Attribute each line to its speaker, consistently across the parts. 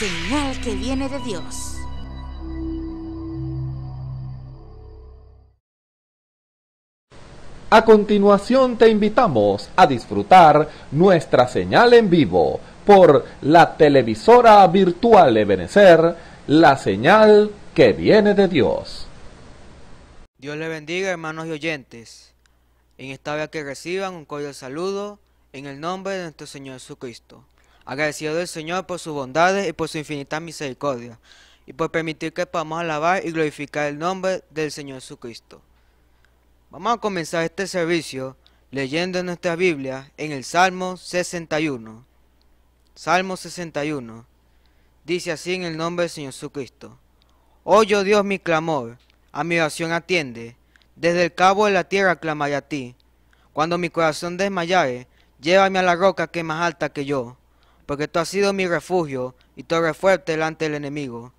Speaker 1: señal que viene de Dios.
Speaker 2: A continuación te invitamos a disfrutar nuestra señal en vivo por la televisora virtual Ebenecer, la señal que viene de Dios.
Speaker 3: Dios le bendiga hermanos y oyentes. En esta vez que reciban un cordial saludo en el nombre de nuestro Señor Jesucristo agradecido del Señor por sus bondades y por su infinita misericordia, y por permitir que podamos alabar y glorificar el nombre del Señor Jesucristo. Vamos a comenzar este servicio leyendo nuestra Biblia en el Salmo 61. Salmo 61. Dice así en el nombre del Señor Jesucristo. Oyo oh Dios mi clamor, a mi oración atiende, desde el cabo de la tierra clamaré a ti. Cuando mi corazón desmayare, llévame a la roca que es más alta que yo porque tú has sido mi refugio y torre fuerte delante del enemigo.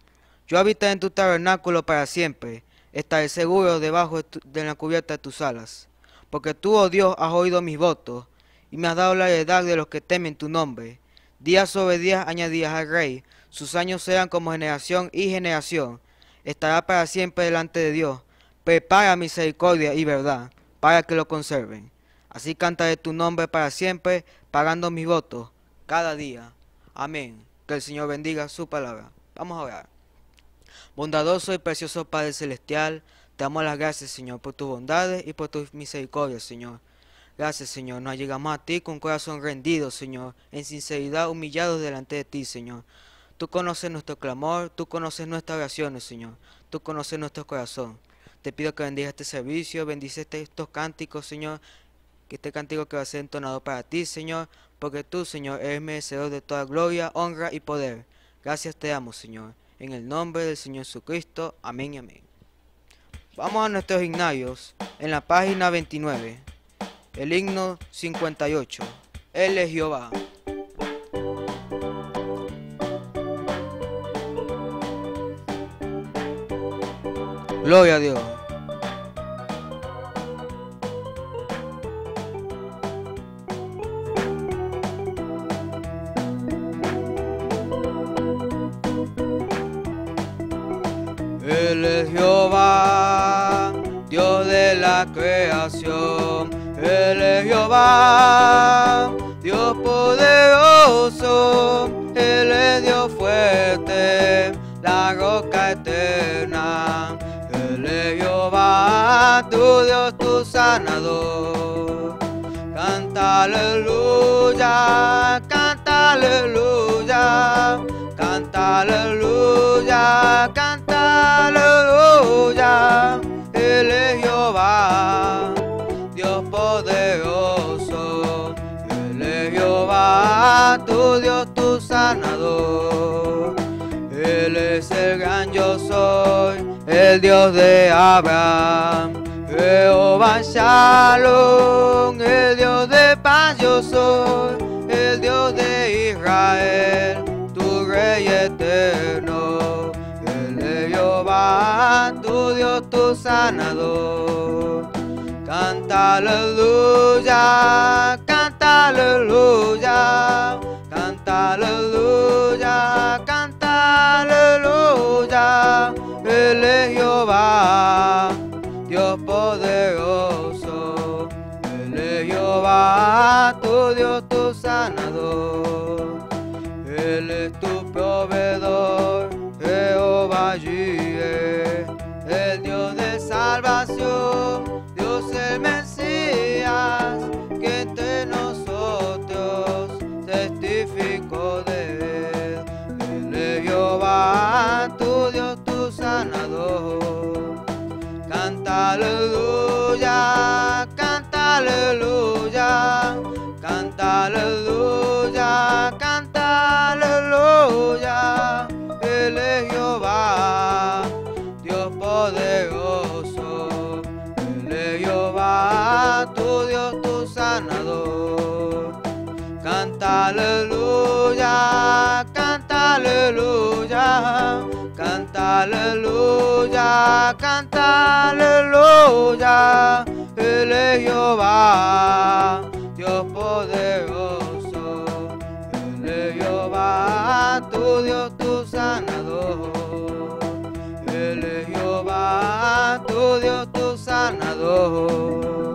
Speaker 3: Yo habitaré en tu tabernáculo para siempre, estaré seguro debajo de, la cubierta de tus alas, porque tú, oh Dios, has oído mis votos y me has dado la edad de los que temen tu nombre. Día sobre día añadías al rey, sus años sean como generación y generación. Estará para siempre delante de Dios. Prepara misericordia y verdad para que lo conserven. Así cantaré tu nombre para siempre, pagando mis votos cada día. Amén. Que el Señor bendiga su palabra. Vamos a orar. Bondadoso y precioso Padre Celestial, te damos las gracias, Señor, por tus bondades y por tus misericordias, Señor. Gracias, Señor. Nos llegamos a ti con corazón rendido, Señor, en sinceridad humillados delante de ti, Señor. Tú conoces nuestro clamor, tú conoces nuestras oraciones, Señor. Tú conoces nuestro corazón. Te pido que bendiga este servicio, bendice estos cánticos, Señor. Que este cántico que va a ser entonado para ti, Señor, porque tú, Señor, eres merecedor de toda gloria, honra y poder. Gracias te damos, Señor. En el nombre del Señor Jesucristo. Amén y amén. Vamos a nuestros himnarios. en la página 29. El himno 58. Él es Jehová. Gloria a Dios.
Speaker 4: Dios poderoso, Él es Dios fuerte, la roca eterna. Él es Jehová, tu Dios, tu sanador. Canta aleluya, canta aleluya, canta aleluya, canta aleluya. Él es Jehová, Dios poderoso tu Dios tu sanador. Él es el gran yo soy, el Dios de Abraham. Jehová Shalom, el Dios de paz yo soy, el Dios de Israel, tu Rey eterno. El de Jehová, tu Dios, tu sanador. Canta aleluya aleluya, canta aleluya, canta aleluya. Él es Jehová, Dios poderoso. Él es Jehová, tu Dios, tu sanador. Él es tu proveedor, Jehová Jireh, el Dios de salvación, Dios el Mesías. tu Dios, tu sanador. Canta aleluya, canta aleluya, canta aleluya, canta aleluya. Él es Jehová, Dios poderoso. Él es Jehová, tu Dios, tu sanador. Canta aleluya aleluya, canta aleluya, canta aleluya. el Jehová, Dios poderoso. el Jehová, tu Dios, tu sanador. el es Jehová, tu Dios, tu sanador.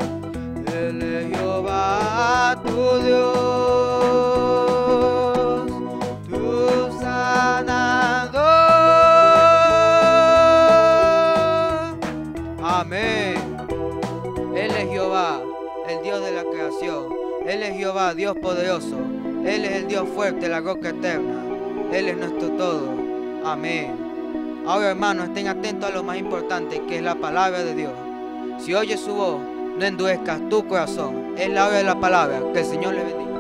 Speaker 4: el Jehová, tu Dios. Él es Jehová,
Speaker 3: Dios poderoso. Él es el Dios fuerte, la roca eterna. Él es nuestro todo. Amén. Ahora hermanos, estén atentos a lo más importante, que es la palabra de Dios. Si oyes su voz, no endurezcas tu corazón. Es la hora de la palabra. Que el Señor le bendiga.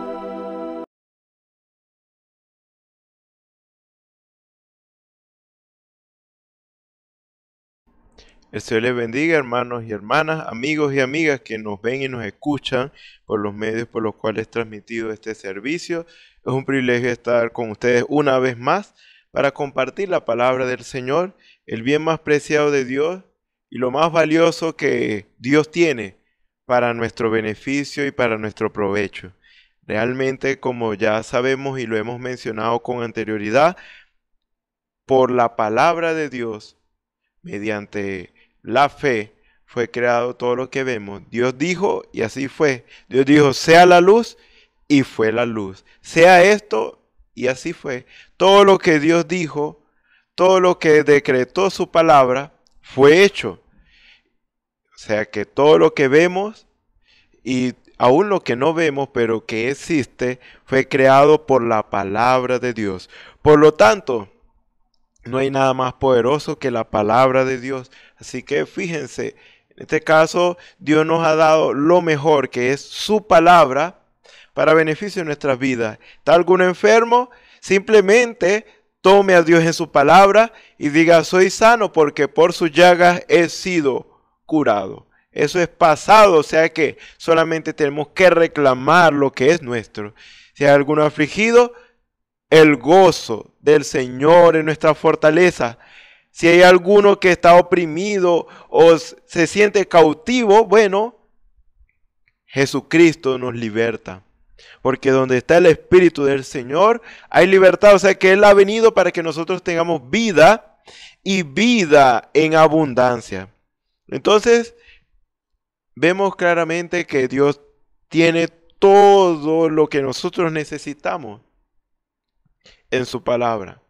Speaker 1: El Señor les bendiga, hermanos y hermanas, amigos y amigas que nos ven y nos escuchan por los medios por los cuales es transmitido este servicio. Es un privilegio estar con ustedes una vez más para compartir la palabra del Señor, el bien más preciado de Dios y lo más valioso que Dios tiene para nuestro beneficio y para nuestro provecho. Realmente, como ya sabemos y lo hemos mencionado con anterioridad, por la palabra de Dios, mediante la fe fue creado todo lo que vemos. Dios dijo y así fue. Dios dijo, sea la luz y fue la luz. Sea esto y así fue. Todo lo que Dios dijo, todo lo que decretó su palabra, fue hecho. O sea que todo lo que vemos y aún lo que no vemos, pero que existe, fue creado por la palabra de Dios. Por lo tanto, no hay nada más poderoso que la palabra de Dios. Así que fíjense, en este caso Dios nos ha dado lo mejor, que es su palabra, para beneficio de nuestras vidas. ¿Está alguno enfermo? Simplemente tome a Dios en su palabra y diga, soy sano porque por sus llagas he sido curado. Eso es pasado, o sea que solamente tenemos que reclamar lo que es nuestro. Si hay alguno afligido, el gozo del Señor en nuestra fortaleza. Si hay alguno que está oprimido o se siente cautivo, bueno, Jesucristo nos liberta. Porque donde está el Espíritu del Señor, hay libertad. O sea que Él ha venido para que nosotros tengamos vida y vida en abundancia. Entonces, vemos claramente que Dios tiene todo lo que nosotros necesitamos en su palabra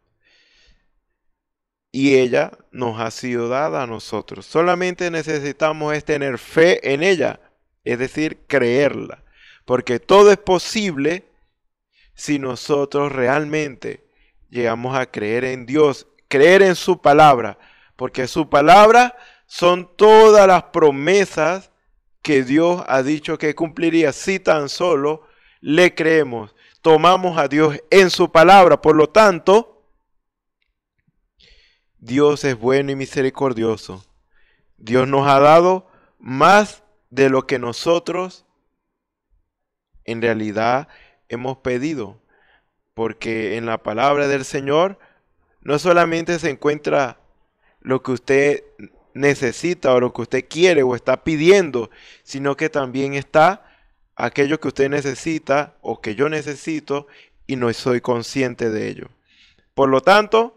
Speaker 1: y ella nos ha sido dada a nosotros. Solamente necesitamos es tener fe en ella, es decir, creerla, porque todo es posible si nosotros realmente llegamos a creer en Dios, creer en su palabra, porque su palabra son todas las promesas que Dios ha dicho que cumpliría si tan solo le creemos. Tomamos a Dios en su palabra, por lo tanto, Dios es bueno y misericordioso. Dios nos ha dado más de lo que nosotros en realidad hemos pedido. Porque en la palabra del Señor no solamente se encuentra lo que usted necesita o lo que usted quiere o está pidiendo, sino que también está aquello que usted necesita o que yo necesito y no soy consciente de ello. Por lo tanto,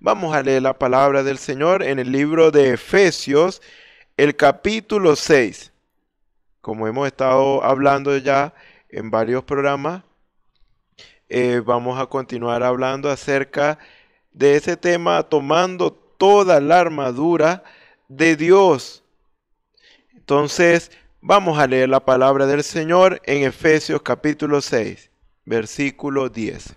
Speaker 1: Vamos a leer la palabra del Señor en el libro de Efesios, el capítulo 6. Como hemos estado hablando ya en varios programas, eh, vamos a continuar hablando acerca de ese tema, tomando toda la armadura de Dios. Entonces, vamos a leer la palabra del Señor en Efesios capítulo 6, versículo 10.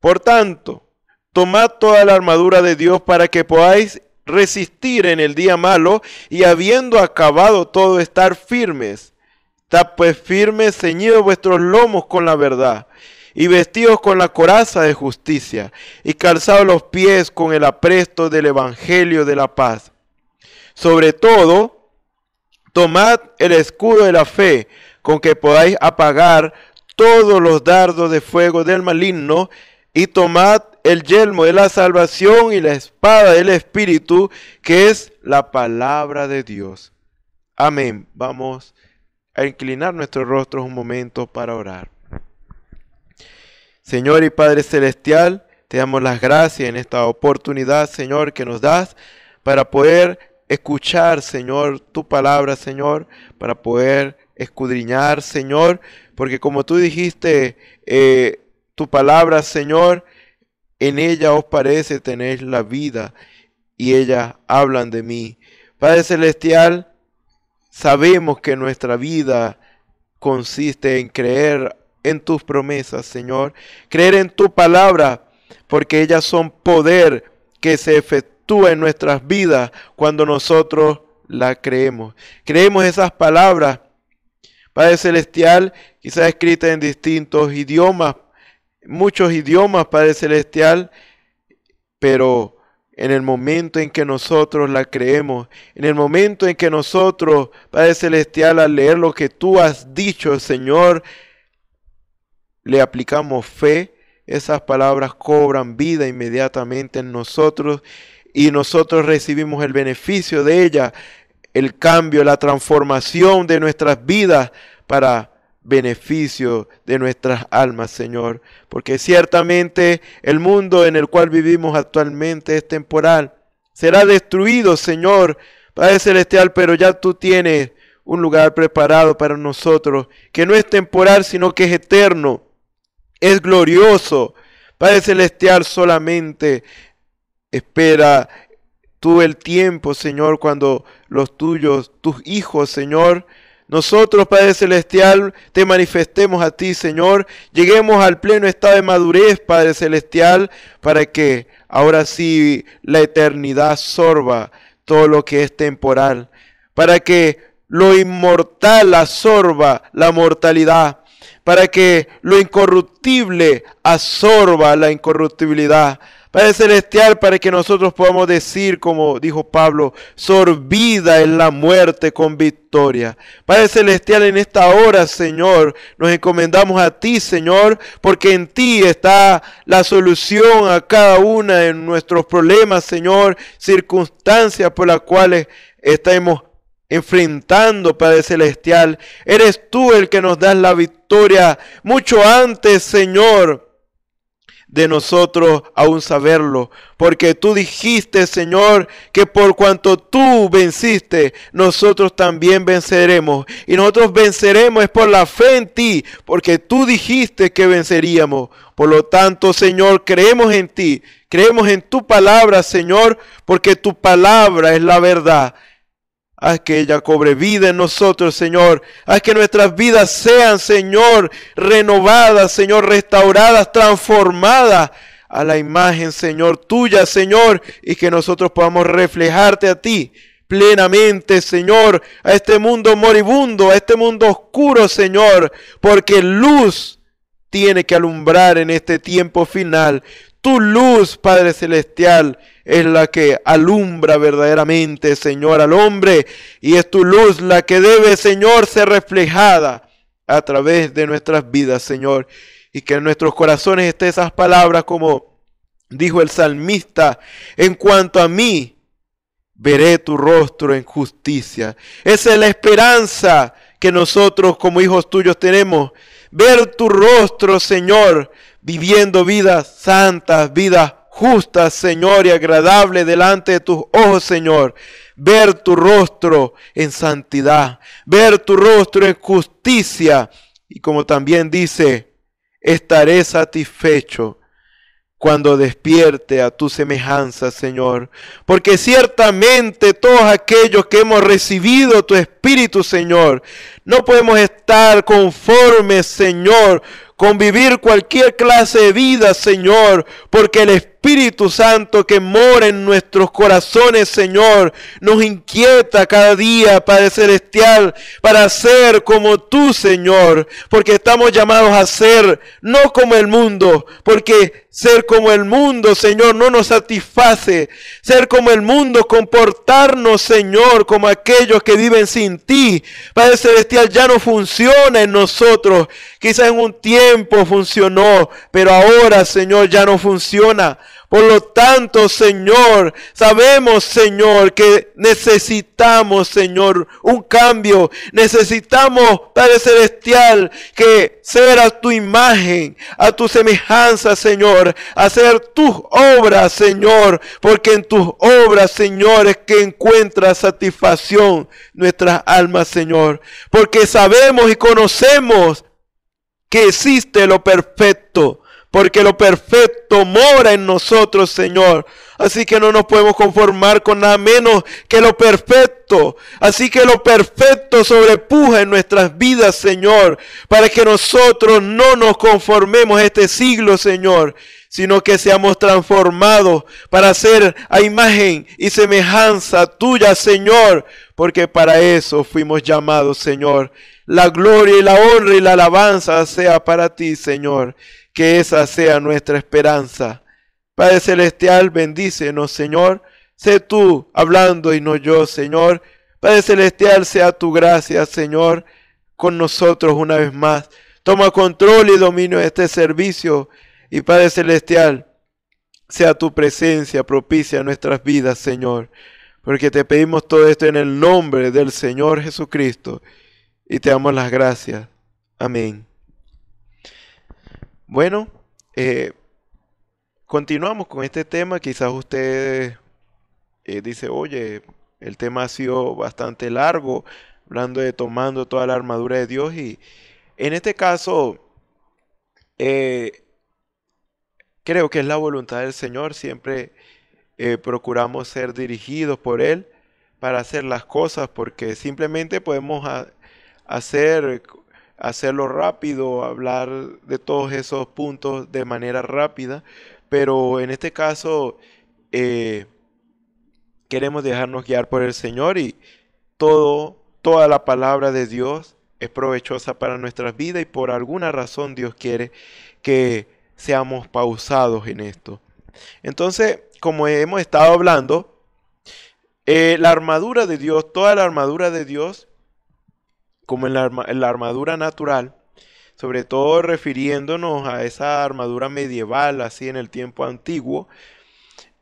Speaker 1: Por tanto, tomad toda la armadura de Dios para que podáis resistir en el día malo y habiendo acabado todo estar firmes. Estad pues firmes, ceñidos vuestros lomos con la verdad y vestidos con la coraza de justicia y calzados los pies con el apresto del evangelio de la paz. Sobre todo, tomad el escudo de la fe con que podáis apagar todos los dardos de fuego del maligno y tomad el yelmo de la salvación y la espada del Espíritu, que es la palabra de Dios. Amén. Vamos a inclinar nuestros rostros un momento para orar. Señor y Padre Celestial, te damos las gracias en esta oportunidad, Señor, que nos das para poder escuchar, Señor, tu palabra, Señor, para poder escudriñar, Señor, porque como tú dijiste, eh, tu palabra, Señor. En ella os parece tener la vida y ellas hablan de mí. Padre Celestial, sabemos que nuestra vida consiste en creer en tus promesas, Señor. Creer en tu palabra, porque ellas son poder que se efectúa en nuestras vidas cuando nosotros la creemos. Creemos esas palabras, Padre Celestial, quizás escritas en distintos idiomas, muchos idiomas, Padre Celestial, pero en el momento en que nosotros la creemos, en el momento en que nosotros, Padre Celestial, al leer lo que tú has dicho, Señor, le aplicamos fe, esas palabras cobran vida inmediatamente en nosotros y nosotros recibimos el beneficio de ella, el cambio, la transformación de nuestras vidas para beneficio de nuestras almas, Señor, porque ciertamente el mundo en el cual vivimos actualmente es temporal. Será destruido, Señor, Padre Celestial, pero ya tú tienes un lugar preparado para nosotros, que no es temporal, sino que es eterno, es glorioso. Padre Celestial, solamente espera tú el tiempo, Señor, cuando los tuyos, tus hijos, Señor, nosotros, Padre Celestial, te manifestemos a ti, Señor. Lleguemos al pleno estado de madurez, Padre Celestial, para que ahora sí la eternidad sorba todo lo que es temporal. Para que lo inmortal absorba la mortalidad, para que lo incorruptible absorba la incorruptibilidad, Padre Celestial, para que nosotros podamos decir, como dijo Pablo, sorbida en la muerte con victoria. Padre Celestial, en esta hora, Señor, nos encomendamos a ti, Señor, porque en ti está la solución a cada una de nuestros problemas, Señor, circunstancias por las cuales estamos enfrentando, Padre Celestial. Eres tú el que nos das la victoria mucho antes, Señor de nosotros aún saberlo, porque tú dijiste, Señor, que por cuanto tú venciste, nosotros también venceremos. Y nosotros venceremos es por la fe en ti, porque tú dijiste que venceríamos. Por lo tanto, Señor, creemos en ti, creemos en tu palabra, Señor, porque tu palabra es la verdad. Haz que ella cobre vida en nosotros, Señor. Haz que nuestras vidas sean, Señor, renovadas, Señor, restauradas, transformadas a la imagen, Señor, tuya, Señor, y que nosotros podamos reflejarte a ti plenamente, Señor, a este mundo moribundo, a este mundo oscuro, Señor, porque luz tiene que alumbrar en este tiempo final. Tu luz, Padre Celestial, es la que alumbra verdaderamente, Señor, al hombre. Y es tu luz la que debe, Señor, ser reflejada a través de nuestras vidas, Señor. Y que en nuestros corazones estén esas palabras como dijo el salmista, en cuanto a mí, veré tu rostro en justicia. Esa es la esperanza que nosotros como hijos tuyos tenemos. Ver tu rostro, Señor, viviendo vidas santas, vidas justas, Señor, y agradables delante de tus ojos, Señor. Ver tu rostro en santidad, ver tu rostro en justicia. Y como también dice, estaré satisfecho cuando despierte a tu semejanza, Señor. Porque ciertamente todos aquellos que hemos recibido tu Espíritu, Señor, no podemos estar conformes, Señor, convivir cualquier clase de vida, Señor, porque el Espíritu Espíritu Santo que mora en nuestros corazones, Señor, nos inquieta cada día, Padre Celestial, para ser como tú, Señor, porque estamos llamados a ser no como el mundo, porque ser como el mundo, Señor, no nos satisface. Ser como el mundo, comportarnos, Señor, como aquellos que viven sin ti. Padre Celestial, ya no funciona en nosotros. Quizás en un tiempo funcionó, pero ahora, Señor, ya no funciona. Por lo tanto, Señor, sabemos, Señor, que necesitamos, Señor, un cambio. Necesitamos, Padre Celestial, que ser a tu imagen, a tu semejanza, Señor. Hacer tus obras, Señor. Porque en tus obras, Señor, es que encuentra satisfacción nuestras almas, Señor. Porque sabemos y conocemos que existe lo perfecto porque lo perfecto mora en nosotros, Señor. Así que no nos podemos conformar con nada menos que lo perfecto. Así que lo perfecto sobrepuja en nuestras vidas, Señor, para que nosotros no nos conformemos a este siglo, Señor, sino que seamos transformados para ser a imagen y semejanza tuya, Señor, porque para eso fuimos llamados, Señor. La gloria y la honra y la alabanza sea para ti, Señor que esa sea nuestra esperanza. Padre Celestial, bendícenos, Señor. Sé tú hablando y no yo, Señor. Padre Celestial, sea tu gracia, Señor, con nosotros una vez más. Toma control y dominio de este servicio. Y Padre Celestial, sea tu presencia propicia a nuestras vidas, Señor. Porque te pedimos todo esto en el nombre del Señor Jesucristo. Y te damos las gracias. Amén. Bueno, eh, continuamos con este tema. Quizás usted eh, dice, oye, el tema ha sido bastante largo, hablando de tomando toda la armadura de Dios. Y en este caso, eh, creo que es la voluntad del Señor. Siempre procuramos ser dirigidos por Él para hacer las cosas, porque simplemente podemos hacer hacerlo rápido, hablar de todos esos puntos de manera rápida, pero en este caso eh, queremos dejarnos guiar por el Señor y todo, toda la palabra de Dios es provechosa para nuestras vidas y por alguna razón Dios quiere que seamos pausados en esto. Entonces, como hemos estado hablando, eh, la armadura de Dios, toda la armadura de Dios como en la, armadura natural, sobre todo refiriéndonos a esa armadura medieval, así en el tiempo antiguo,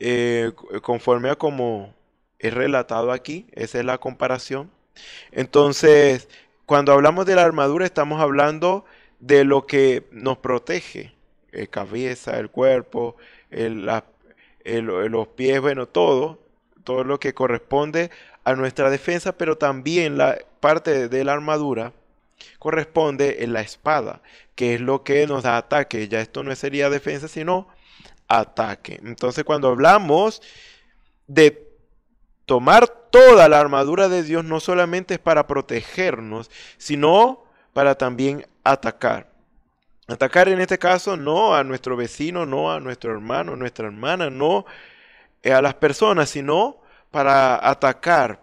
Speaker 1: eh, eh, conforme a como es relatado aquí, esa es la comparación. Entonces, cuando hablamos de la armadura estamos hablando de lo que nos protege, la eh, cabeza, el cuerpo, los pies, bueno, todo, todo lo que corresponde a nuestra defensa, pero también la parte de la armadura corresponde en la espada, que es lo que nos da ataque. Ya esto no sería defensa, sino ataque. Entonces cuando hablamos de tomar toda la armadura de Dios, no solamente es para protegernos, sino para también atacar. Atacar en este caso no a nuestro vecino, no a nuestro hermano, nuestra hermana, no a las personas, sino para atacar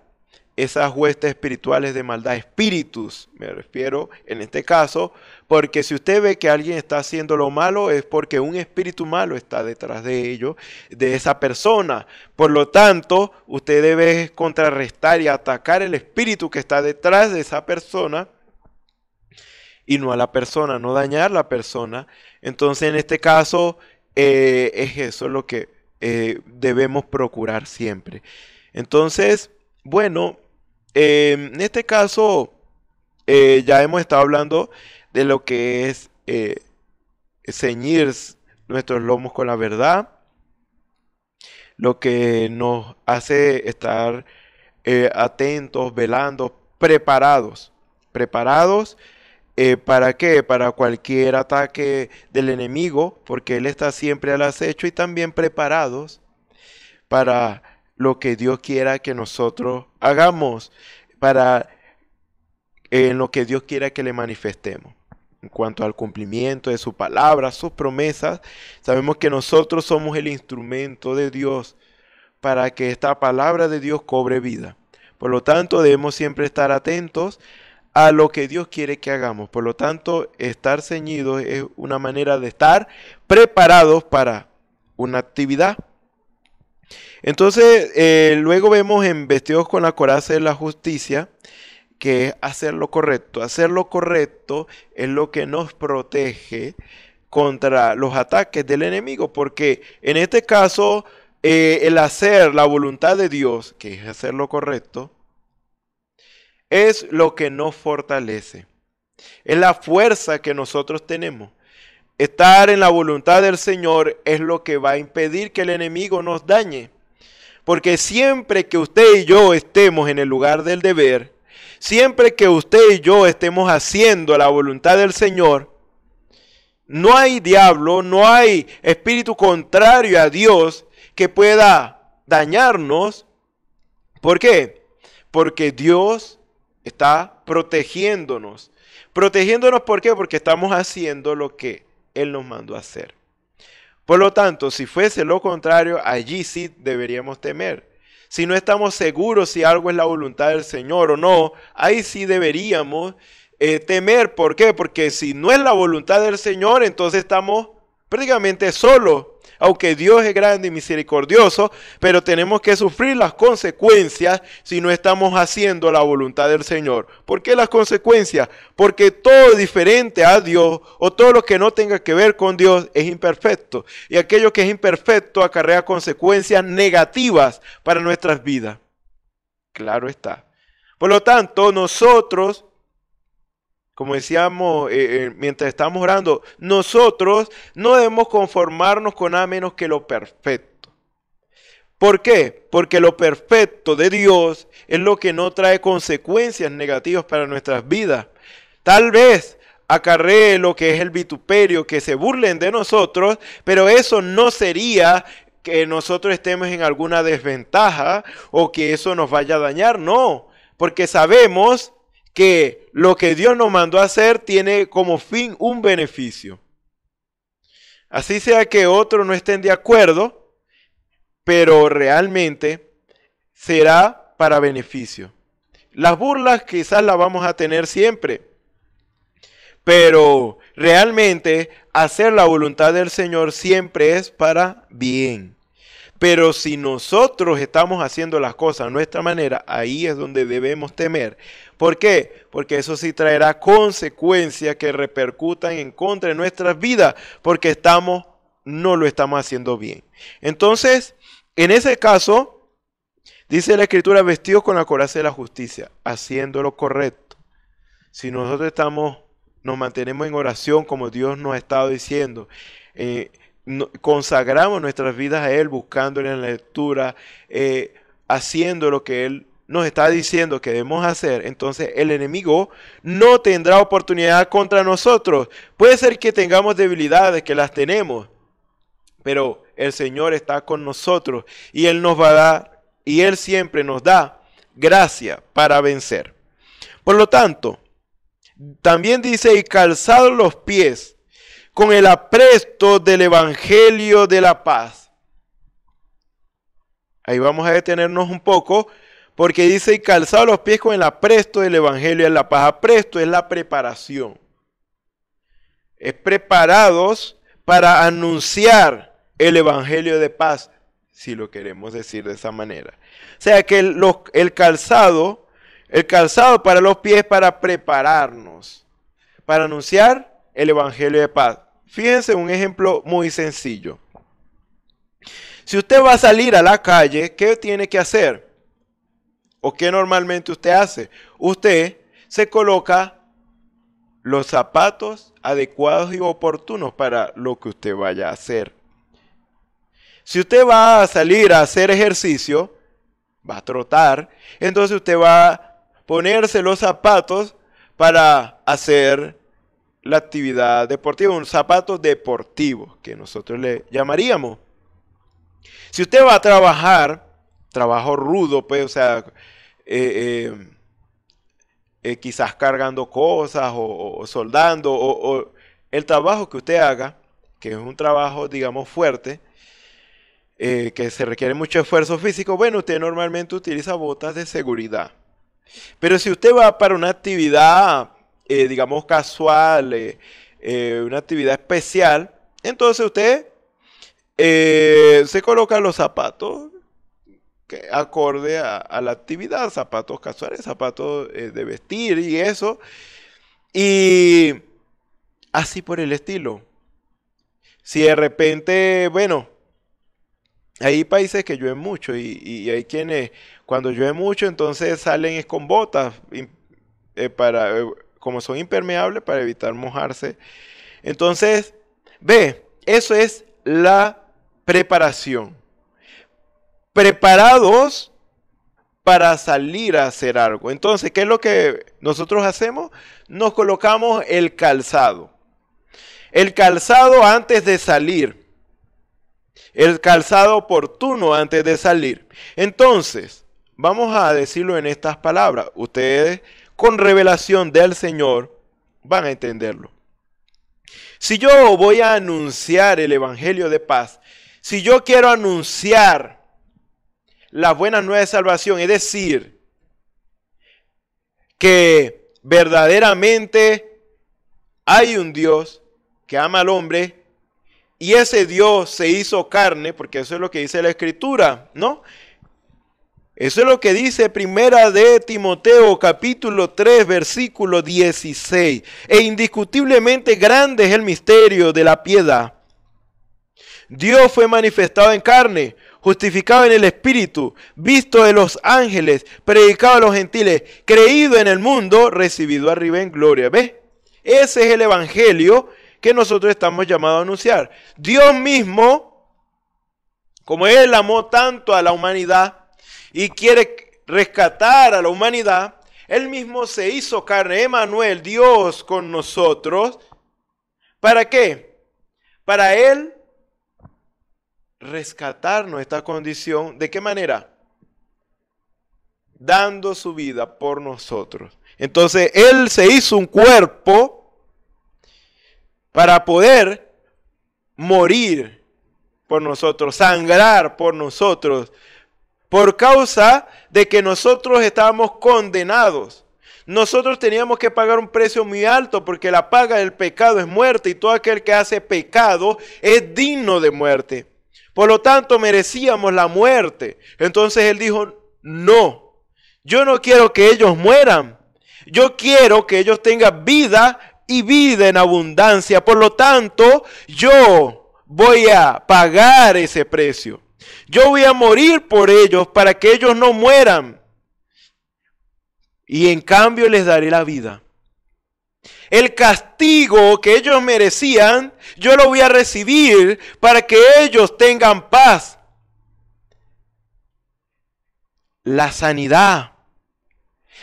Speaker 1: esas huestes espirituales de maldad, espíritus, me refiero en este caso, porque si usted ve que alguien está haciendo lo malo es porque un espíritu malo está detrás de ello, de esa persona. Por lo tanto, usted debe contrarrestar y atacar el espíritu que está detrás de esa persona y no a la persona, no dañar la persona. Entonces, en este caso, eh, es eso lo que eh, debemos procurar siempre. Entonces, bueno, em, en este caso eh, ya hemos estado hablando de lo que es eh, ceñir nuestros lomos con la verdad, lo que nos hace estar eh, atentos, velando, preparados, preparados ¿Para qué? Para cualquier ataque del enemigo, porque Él está siempre al acecho y también preparados para lo que Dios quiera que nosotros hagamos, para eh, en lo que Dios quiera que le manifestemos. En cuanto al cumplimiento de su palabra, sus promesas, sabemos que nosotros somos el instrumento de Dios para que esta palabra de Dios cobre vida. Por lo tanto, debemos siempre estar atentos a lo que Dios quiere que hagamos. Por lo tanto, estar ceñidos es una manera de estar preparados para una actividad entonces, eh, luego vemos en Vestidos con la coraza de la justicia que es hacer lo correcto. Hacer lo correcto es lo que nos protege contra los ataques del enemigo, porque en este caso, eh, el hacer la voluntad de Dios, que es hacer lo correcto, es lo que nos fortalece. Es la fuerza que nosotros tenemos. Estar en la voluntad del Señor es lo que va a impedir que el enemigo nos dañe. Porque siempre que usted y yo estemos en el lugar del deber, siempre que usted y yo estemos haciendo la voluntad del Señor, no hay diablo, no hay espíritu contrario a Dios que pueda dañarnos. ¿Por qué? Porque Dios está protegiéndonos. Protegiéndonos, ¿por qué? Porque estamos haciendo lo que Él nos mandó a hacer. Por lo tanto, si fuese lo contrario, allí sí deberíamos temer. Si no estamos seguros si algo es la voluntad del Señor o no, ahí sí deberíamos eh, temer. ¿Por qué? Porque si no es la voluntad del Señor, entonces estamos prácticamente solos aunque Dios es grande y misericordioso, pero tenemos que sufrir las consecuencias si no estamos haciendo la voluntad del Señor. ¿Por qué las consecuencias? Porque todo diferente a Dios o todo lo que no tenga que ver con Dios es imperfecto. Y aquello que es imperfecto acarrea consecuencias negativas para nuestras vidas. Claro está. Por lo tanto, nosotros como decíamos eh, eh, mientras estamos orando, nosotros no debemos conformarnos con nada menos que lo perfecto. ¿Por qué? Porque lo perfecto de Dios es lo que no trae consecuencias negativas para nuestras vidas. Tal vez acarree lo que es el vituperio, que se burlen de nosotros, pero eso no sería que nosotros estemos en alguna desventaja o que eso nos vaya a dañar, no, porque sabemos que lo que Dios nos mandó a hacer tiene como fin un beneficio. Así sea que otros no estén de acuerdo, pero realmente será para beneficio. Las burlas quizás las vamos a tener siempre, pero realmente hacer la voluntad del Señor siempre es para bien. Pero si nosotros estamos haciendo las cosas a nuestra manera, ahí es donde debemos temer. ¿Por qué? Porque eso sí traerá consecuencias que repercutan en contra de nuestras vidas, porque estamos, no lo estamos haciendo bien. Entonces, en ese caso, dice la Escritura, vestidos con la coraza de la justicia, haciendo lo correcto. Si nosotros estamos, nos mantenemos en oración como Dios nos ha estado diciendo, eh, consagramos nuestras vidas a Él, buscándole en la lectura, eh, haciendo lo que Él nos está diciendo que debemos hacer, entonces el enemigo no tendrá oportunidad contra nosotros. Puede ser que tengamos debilidades, que las tenemos, pero el Señor está con nosotros y Él nos va a dar, y Él siempre nos da gracia para vencer. Por lo tanto, también dice, y calzado los pies con el apresto del Evangelio de la paz. Ahí vamos a detenernos un poco porque dice y calzado los pies con el apresto del Evangelio de la paz. Apresto es la preparación. Es preparados para anunciar el Evangelio de paz, si lo queremos decir de esa manera. O sea que el, el calzado, el calzado para los pies para prepararnos, para anunciar el Evangelio de paz. Fíjense un ejemplo muy sencillo. Si usted va a salir a la calle, ¿qué tiene que hacer? ¿O qué normalmente usted hace? Usted se coloca los zapatos adecuados y oportunos para lo que usted vaya a hacer. Si usted va a salir a hacer ejercicio, va a trotar, entonces usted va a ponerse los zapatos para hacer la actividad deportiva, un zapato deportivo, que nosotros le llamaríamos. Si usted va a trabajar, trabajo rudo, pues, o sea, eh, eh, eh, quizás cargando cosas o, soldando, o, o, el trabajo que usted haga, que es un trabajo, digamos, fuerte, que se requiere mucho esfuerzo físico, bueno, usted normalmente utiliza botas de seguridad. Pero si usted va para una actividad eh, digamos, casual, eh, eh, una actividad especial, entonces usted se coloca los zapatos acorde a, la actividad, zapatos casuales, zapatos de vestir y eso, y así por el estilo. Si de repente, bueno, hay países que llueven mucho y, hay quienes cuando llueve mucho entonces salen es con botas para como son impermeables para evitar mojarse. Entonces, ve, eso es la preparación. Preparados para salir a hacer algo. Entonces, ¿qué es lo que nosotros hacemos? Nos colocamos el calzado. El calzado antes de salir. El calzado oportuno antes de salir. Entonces, vamos a decirlo en estas palabras. Ustedes con revelación del Señor, van a entenderlo. Si yo voy a anunciar el Evangelio de paz, si yo quiero anunciar la buena nueva de salvación, es decir, que verdaderamente hay un Dios que ama al hombre y ese Dios se hizo carne, porque eso es lo que dice la Escritura, ¿no? Eso es lo que dice Primera de Timoteo capítulo 3 versículo 16. E indiscutiblemente grande es el misterio de la piedad. Dios fue manifestado en carne, justificado en el Espíritu, visto de los ángeles, predicado a los gentiles, creído en el mundo, recibido arriba en gloria. ¿Ves? Ese es el Evangelio que nosotros estamos llamados a anunciar. Dios mismo, como Él amó tanto a la humanidad, y quiere rescatar a la humanidad, Él mismo se hizo carne, Emanuel, Dios con nosotros. ¿Para qué? Para Él rescatarnos esta condición. ¿De qué manera? Dando su vida por nosotros. Entonces Él se hizo un cuerpo para poder morir por nosotros, sangrar por nosotros, por causa de que nosotros estábamos condenados. Nosotros teníamos que pagar un precio muy alto porque la paga del pecado es muerte y todo aquel que hace pecado es digno de muerte. Por lo tanto, merecíamos la muerte. Entonces él dijo, no, yo no quiero que ellos mueran. Yo quiero que ellos tengan vida y vida en abundancia. Por lo tanto, yo voy a pagar ese precio. Yo voy a morir por ellos para que ellos no mueran. Y en cambio les daré la vida. El castigo que ellos merecían, yo lo voy a recibir para que ellos tengan paz. La sanidad.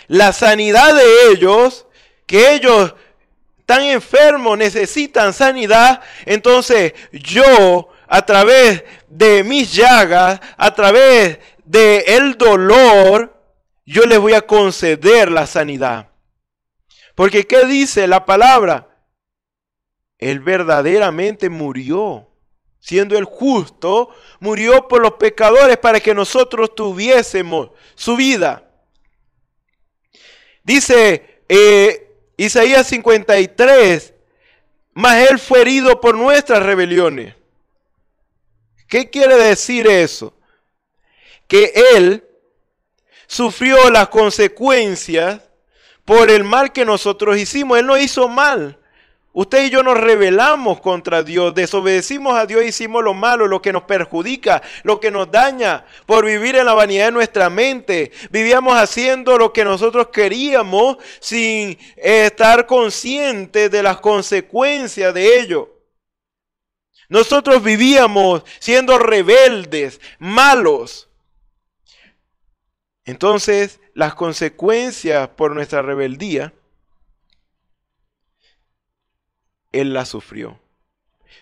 Speaker 1: La sanidad de ellos, que ellos tan enfermos, necesitan sanidad. Entonces yo, a través de mis llagas, a través de dolor, yo les voy a conceder la sanidad. Porque ¿qué dice la palabra? Él verdaderamente murió, siendo el justo, murió por los pecadores para que nosotros tuviésemos su vida. Dice eh, Isaías 53, mas él fue herido por nuestras rebeliones ¿Qué quiere decir eso? Que Él sufrió las consecuencias por el mal que nosotros hicimos. Él no hizo mal. Usted y yo nos rebelamos contra Dios, desobedecimos a Dios, hicimos lo malo, lo que nos perjudica, lo que nos daña por vivir en la vanidad de nuestra mente. Vivíamos haciendo lo que nosotros queríamos sin estar conscientes de las consecuencias de ello. Nosotros vivíamos siendo rebeldes, malos. Entonces, las consecuencias por nuestra rebeldía, Él las sufrió.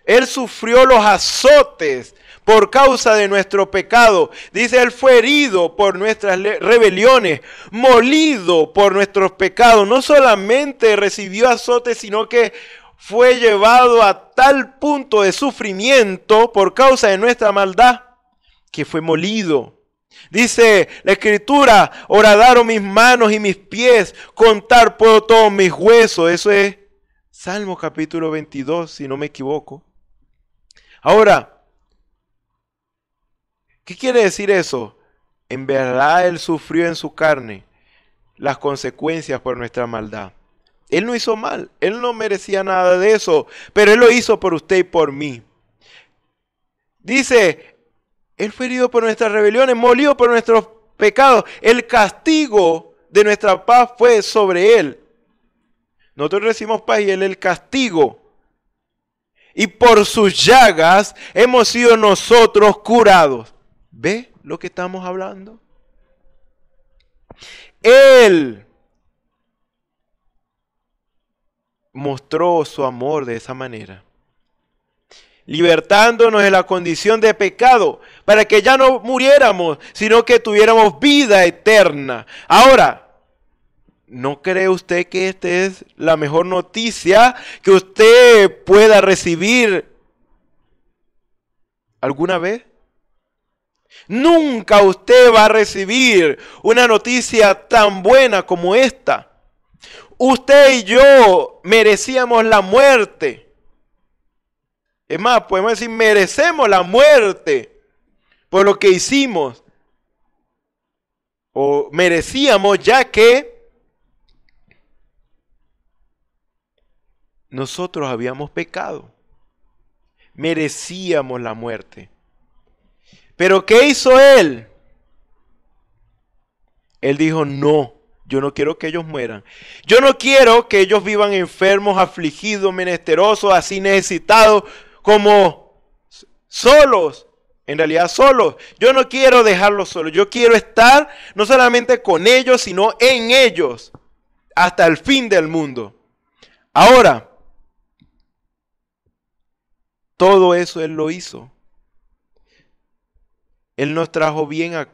Speaker 1: Él sufrió los azotes por causa de nuestro pecado. Dice, Él fue herido por nuestras rebeliones, molido por nuestros pecados. No solamente recibió azotes, sino que fue llevado a tal punto de sufrimiento por causa de nuestra maldad que fue molido. Dice la escritura, horadaron mis manos y mis pies, contar puedo todos mis huesos. Eso es Salmo capítulo 22, si no me equivoco. Ahora, ¿qué quiere decir eso? En verdad Él sufrió en su carne las consecuencias por nuestra maldad. Él no hizo mal, él no merecía nada de eso, pero él lo hizo por usted y por mí. Dice, él fue herido por nuestras rebeliones, molido por nuestros pecados. El castigo de nuestra paz fue sobre él. Nosotros recibimos paz y él el castigo. Y por sus llagas hemos sido nosotros curados. ¿Ve lo que estamos hablando? Él mostró su amor de esa manera. Libertándonos de la condición de pecado, para que ya no muriéramos, sino que tuviéramos vida eterna. Ahora, ¿no cree usted que esta es la mejor noticia que usted pueda recibir alguna vez? Nunca usted va a recibir una noticia tan buena como esta. Usted y yo merecíamos la muerte. Es más, podemos decir, merecemos la muerte por lo que hicimos. O merecíamos ya que nosotros habíamos pecado. Merecíamos la muerte. Pero ¿qué hizo él? Él dijo, no. Yo no quiero que ellos mueran. Yo no quiero que ellos vivan enfermos, afligidos, menesterosos, así necesitados, como solos. En realidad solos. Yo no quiero dejarlos solos. Yo quiero estar no solamente con ellos, sino en ellos. Hasta el fin del mundo. Ahora, todo eso Él lo hizo. Él nos trajo bien a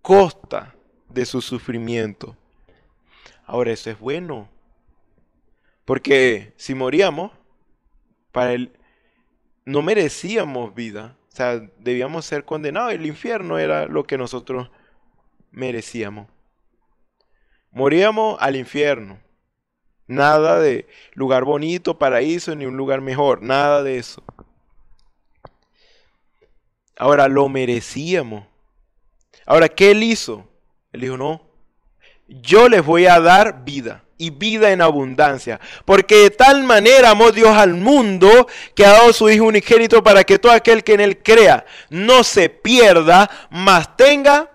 Speaker 1: costa de su sufrimiento. Ahora eso es bueno. Porque si moríamos, para él no merecíamos vida. O sea, debíamos ser condenados. El infierno era lo que nosotros merecíamos. Moríamos al infierno. Nada de lugar bonito, paraíso, ni un lugar mejor. Nada de eso. Ahora lo merecíamos. Ahora, ¿qué él hizo? Él dijo, no, yo les voy a dar vida y vida en abundancia. Porque de tal manera amó Dios al mundo que ha dado su Hijo unigénito para que todo aquel que en él crea no se pierda, mas tenga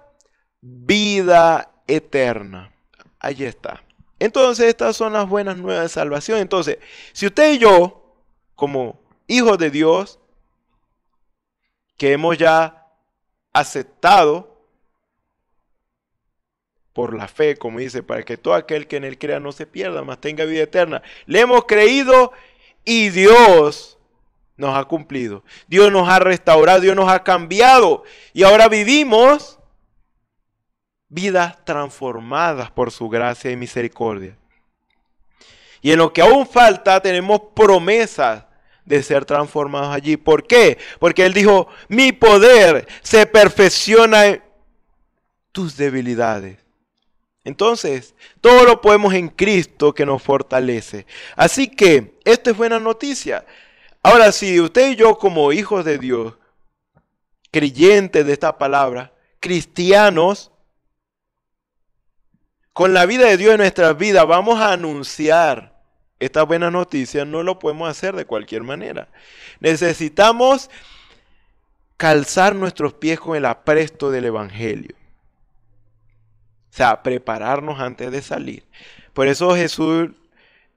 Speaker 1: vida eterna. Allí está. Entonces estas son las buenas nuevas de salvación. Entonces, si usted y yo, como hijos de Dios, que hemos ya aceptado por la fe, como dice, para que todo aquel que en él crea no se pierda, mas tenga vida eterna. Le hemos creído y Dios nos ha cumplido. Dios nos ha restaurado, Dios nos ha cambiado. Y ahora vivimos vidas transformadas por su gracia y misericordia. Y en lo que aún falta tenemos promesas de ser transformados allí. ¿Por qué? Porque Él dijo, mi poder se perfecciona en tus debilidades. Entonces, todo lo podemos en Cristo que nos fortalece. Así que, esta es buena noticia. Ahora, si usted y yo como hijos de Dios, creyentes de esta palabra, cristianos, con la vida de Dios en nuestra vida vamos a anunciar esta buena noticia, no lo podemos hacer de cualquier manera. Necesitamos calzar nuestros pies con el apresto del Evangelio sea, prepararnos antes de salir. Por eso Jesús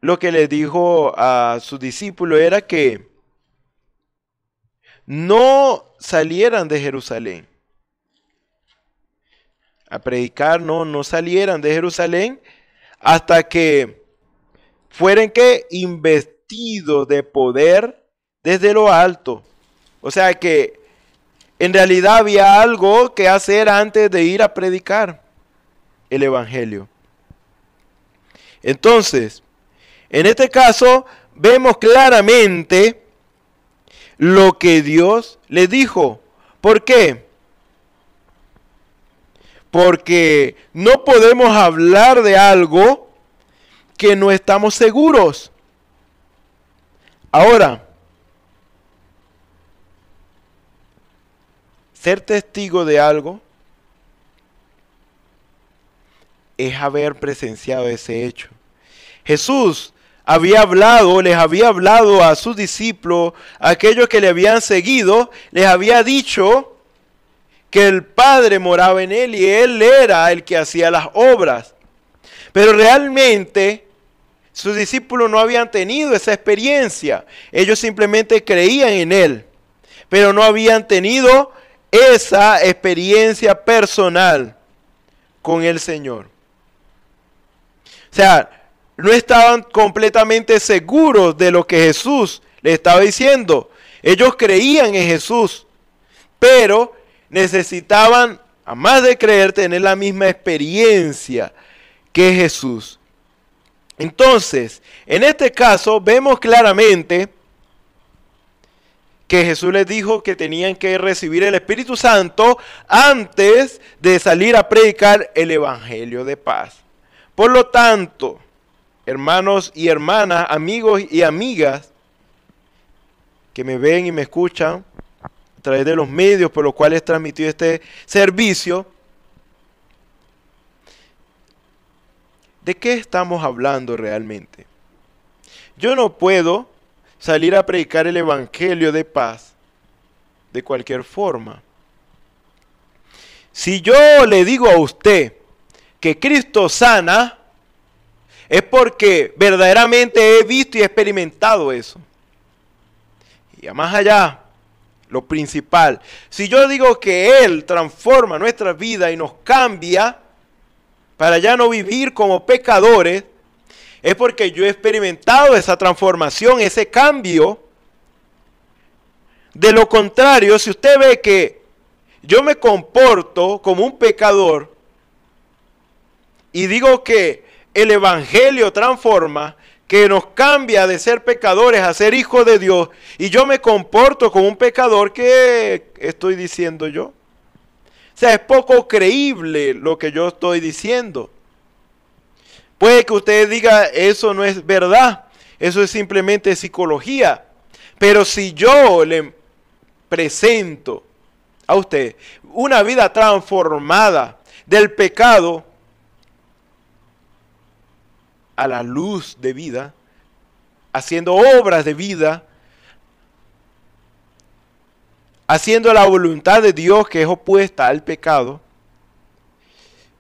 Speaker 1: lo que le dijo a sus discípulos era que no salieran de Jerusalén a predicar, no, no salieran de Jerusalén hasta que fueran que investidos de poder desde lo alto. O sea que en realidad había algo que hacer antes de ir a predicar el Evangelio. Entonces, en este caso vemos claramente lo que Dios le dijo. ¿Por qué? Porque no podemos hablar de algo que no estamos seguros. Ahora, ser testigo de algo es haber presenciado ese hecho. Jesús había hablado, les había hablado a sus discípulos, a aquellos que le habían seguido, les había dicho que el Padre moraba en él y él era el que hacía las obras. Pero realmente sus discípulos no habían tenido esa experiencia. Ellos simplemente creían en él, pero no habían tenido esa experiencia personal con el Señor. O sea, no estaban completamente seguros de lo que Jesús les estaba diciendo. Ellos creían en Jesús, pero necesitaban, a más de creer, tener la misma experiencia que Jesús. Entonces, en este caso vemos claramente que Jesús les dijo que tenían que recibir el Espíritu Santo antes de salir a predicar el Evangelio de paz. Por lo tanto, hermanos y hermanas, amigos y amigas que me ven y me escuchan a través de los medios por los cuales transmitido este servicio, ¿de qué estamos hablando realmente? Yo no puedo salir a predicar el Evangelio de paz de cualquier forma. Si yo le digo a usted, que Cristo sana, es porque verdaderamente he visto y experimentado eso. Y más allá, lo principal, si yo digo que Él transforma nuestra vida y nos cambia para ya no vivir como pecadores, es porque yo he experimentado esa transformación, ese cambio. De lo contrario, si usted ve que yo me comporto como un pecador, y digo que el Evangelio transforma, que nos cambia de ser pecadores a ser hijos de Dios. Y yo me comporto como un pecador que estoy diciendo yo. O sea, es poco creíble lo que yo estoy diciendo. Puede que usted diga, eso no es verdad, eso es simplemente psicología. Pero si yo le presento a usted una vida transformada del pecado, a la luz de vida, haciendo obras de vida, haciendo la voluntad de Dios que es opuesta al pecado.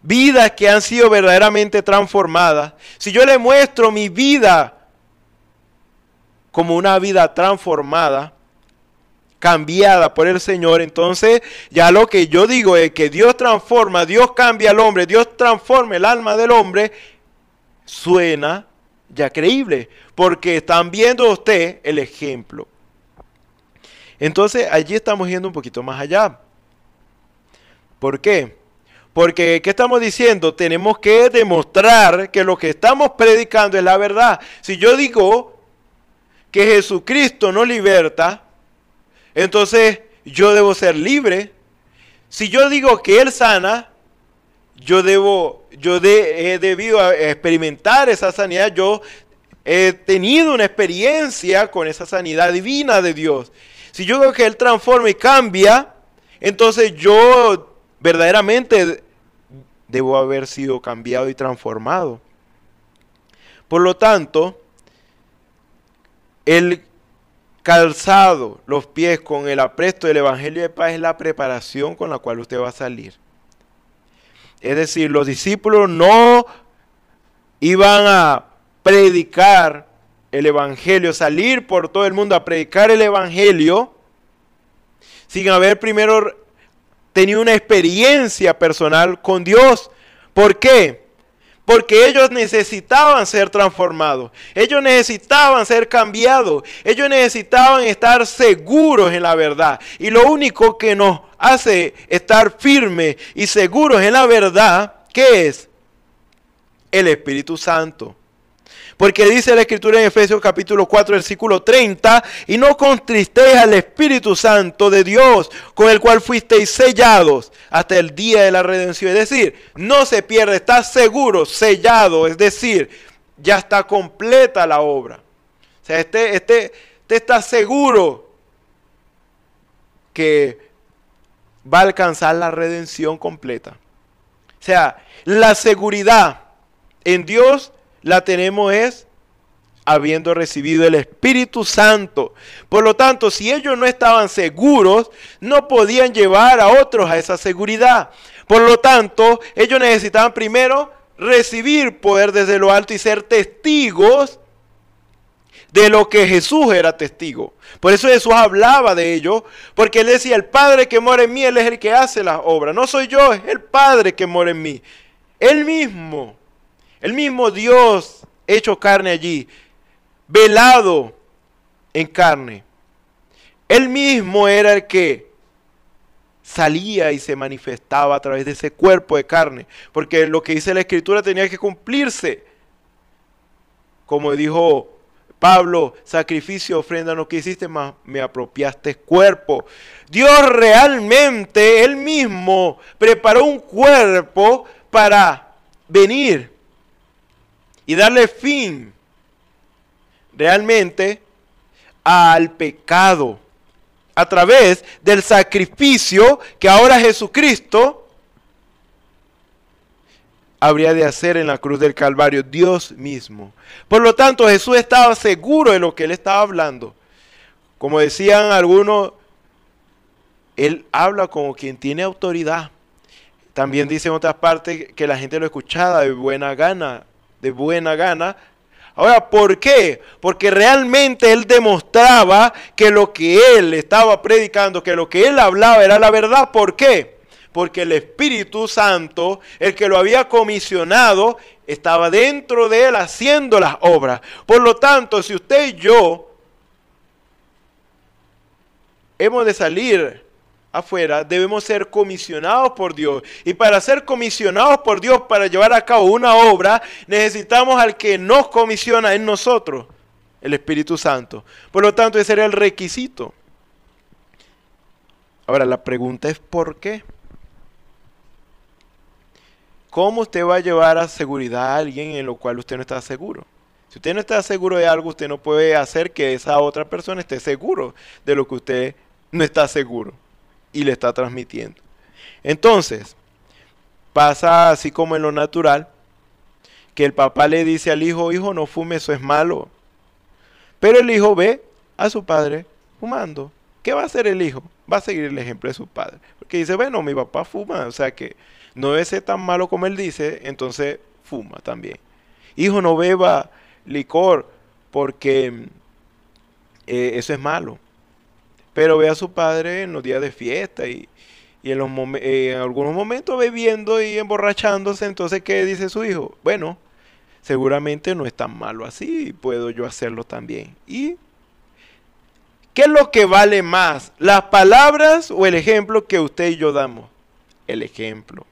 Speaker 1: Vidas que han sido verdaderamente transformadas. Si yo le muestro mi vida como una vida transformada, cambiada por el Señor, entonces ya lo que yo digo es que Dios transforma, Dios cambia al hombre, Dios transforma el alma del hombre, suena ya creíble, porque están viendo usted el ejemplo. Entonces allí estamos yendo un poquito más allá. ¿Por qué? Porque, ¿qué estamos diciendo? Tenemos que demostrar que lo que estamos predicando es la verdad. Si yo digo que Jesucristo no liberta, entonces yo debo ser libre. Si yo digo que Él sana, yo debo, yo he debido experimentar esa sanidad, yo he tenido una experiencia con esa sanidad divina de Dios. Si yo veo que Él transforma y cambia, entonces yo verdaderamente debo haber sido cambiado y transformado. Por lo tanto, el calzado los pies con el apresto del Evangelio de Paz es la preparación con la cual usted va a salir. Es decir, los discípulos no iban a predicar el Evangelio, salir por todo el mundo a predicar el Evangelio sin haber primero tenido una experiencia personal con Dios. ¿Por qué? Porque ellos necesitaban ser transformados, ellos necesitaban ser cambiados, ellos necesitaban estar seguros en la verdad. Y lo único que nos hace estar firmes y seguros en la verdad, ¿qué es? El Espíritu Santo. Porque dice la Escritura en Efesios capítulo 4, versículo 30, y no contristeis al Espíritu Santo de Dios, con el cual fuisteis sellados hasta el día de la redención. Es decir, no se pierde, está seguro, sellado, es decir, ya está completa la obra. O sea, este, este, este está seguro que va a alcanzar la redención completa. O sea, la seguridad en Dios la tenemos es habiendo recibido el Espíritu Santo. Por lo tanto, si ellos no estaban seguros, no podían llevar a otros a esa seguridad. Por lo tanto, ellos necesitaban primero recibir poder desde lo alto y ser testigos de lo que Jesús era testigo. Por eso Jesús hablaba de ellos, porque él decía, el Padre que mora en mí, él es el que hace las obras. No soy yo, es el Padre que mora en mí. Él mismo el mismo Dios hecho carne allí, velado en carne. Él mismo era el que salía y se manifestaba a través de ese cuerpo de carne, porque lo que dice la escritura tenía que cumplirse. Como dijo Pablo, sacrificio, ofrenda no quisiste, más me apropiaste cuerpo. Dios realmente, Él mismo, preparó un cuerpo para venir y darle fin realmente al pecado a través del sacrificio que ahora Jesucristo habría de hacer en la cruz del Calvario, Dios mismo. Por lo tanto, Jesús estaba seguro de lo que él estaba hablando. Como decían algunos, él habla como quien tiene autoridad. También dice otras partes que la gente lo escuchaba de buena gana de buena gana. Ahora, ¿por qué? Porque realmente él demostraba que lo que él estaba predicando, que lo que él hablaba era la verdad. ¿Por qué? Porque el Espíritu Santo, el que lo había comisionado, estaba dentro de él haciendo las obras. Por lo tanto, si usted y yo hemos de salir afuera, debemos ser comisionados por Dios. Y para ser comisionados por Dios, para llevar a cabo una obra, necesitamos al que nos comisiona en nosotros, el Espíritu Santo. Por lo tanto, ese era el requisito. Ahora, la pregunta es ¿por qué? ¿Cómo usted va a llevar a seguridad a alguien en lo cual usted no está seguro? Si usted no está seguro de algo, usted no puede hacer que esa otra persona esté seguro de lo que usted no está seguro y le está transmitiendo. Entonces, pasa así como en lo natural, que el papá le dice al hijo, hijo, no fume, eso es malo. Pero el hijo ve a su padre fumando. ¿Qué va a hacer el hijo? Va a seguir el ejemplo de su padre. Porque dice, bueno, mi papá fuma, o sea que no es tan malo como él dice, entonces fuma también. Hijo, no beba licor porque eh, eso es malo. Pero ve a su padre en los días de fiesta y, en, los eh, en algunos momentos bebiendo y emborrachándose. Entonces, ¿qué dice su hijo? Bueno, seguramente no es tan malo así, puedo yo hacerlo también. ¿Y qué es lo que vale más? ¿Las palabras o el ejemplo que usted y yo damos? El ejemplo.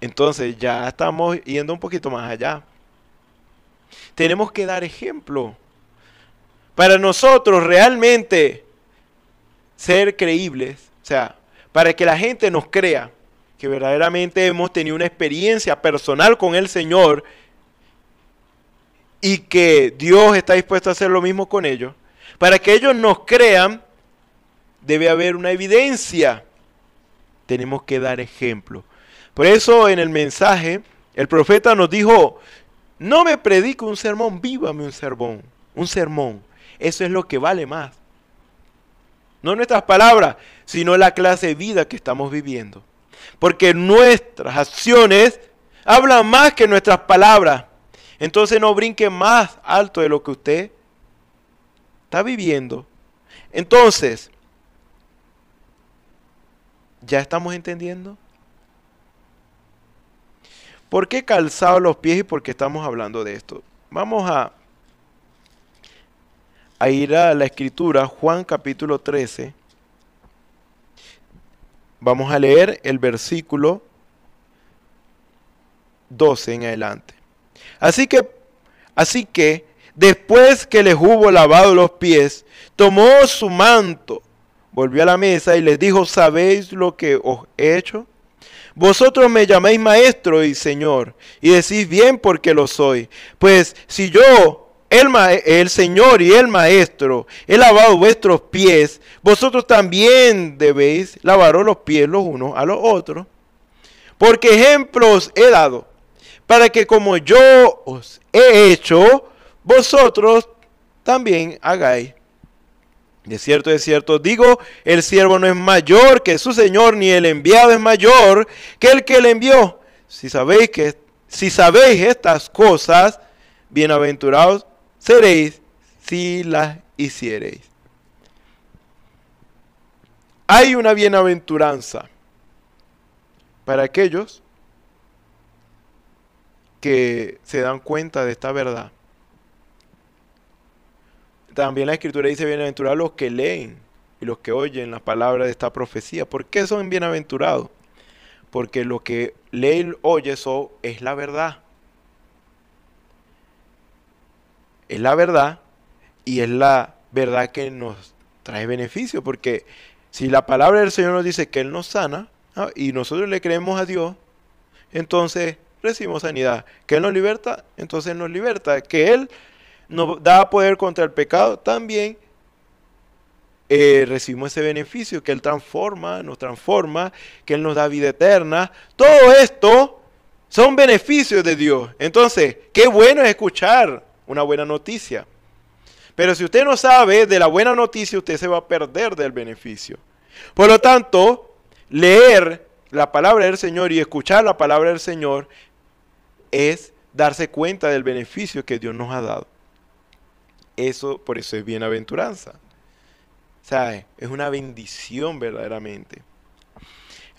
Speaker 1: Entonces ya estamos yendo un poquito más allá. Tenemos que dar ejemplo. Para nosotros realmente ser creíbles, o sea, para que la gente nos crea que verdaderamente hemos tenido una experiencia personal con el Señor y que Dios está dispuesto a hacer lo mismo con ellos, para que ellos nos crean, debe haber una evidencia. Tenemos que dar ejemplo. Por eso en el mensaje, el profeta nos dijo, no me predique un sermón, vívame un sermón, un sermón. Eso es lo que vale más. No nuestras palabras, sino la clase de vida que estamos viviendo. Porque nuestras acciones hablan más que nuestras palabras. Entonces no brinque más alto de lo que usted está viviendo. Entonces, ¿ya estamos entendiendo? ¿Por qué calzado los pies y por qué estamos hablando de esto? Vamos a a ir a la escritura, Juan capítulo 13, vamos a leer el versículo 12 en adelante. Así que, así que, después que les hubo lavado los pies, tomó su manto, volvió a la mesa y les dijo, ¿sabéis lo que os he hecho? Vosotros me llamáis maestro y señor, y decís bien porque lo soy. Pues si yo, el, Señor y el Maestro, he lavado vuestros pies, vosotros también debéis lavaros los pies los unos a los otros. Porque ejemplos he dado, para que como yo os he hecho, vosotros también hagáis. De cierto, de cierto, digo, el siervo no es mayor que su Señor, ni el enviado es mayor que el que le envió. Si sabéis, que, si sabéis estas cosas, bienaventurados seréis si las hiciereis. Hay una bienaventuranza para aquellos que se dan cuenta de esta verdad. También la escritura dice bienaventurados los que leen y los que oyen la palabra de esta profecía. ¿Por qué son bienaventurados? Porque lo que leen y oye eso es la verdad. es la verdad y es la verdad que nos trae beneficio, porque si la palabra del Señor nos dice que Él nos sana y nosotros le creemos a Dios, entonces recibimos sanidad. Que Él nos liberta, entonces nos liberta. Que Él nos da poder contra el pecado, también eh, recibimos ese beneficio que Él transforma, nos transforma, que Él nos da vida eterna. Todo esto son beneficios de Dios. Entonces, qué bueno es escuchar una buena noticia. Pero si usted no sabe de la buena noticia, usted se va a perder del beneficio. Por lo tanto, leer la palabra del Señor y escuchar la palabra del Señor es darse cuenta del beneficio que Dios nos ha dado. Eso, por eso es bienaventuranza. ¿Sabe? Es una bendición verdaderamente.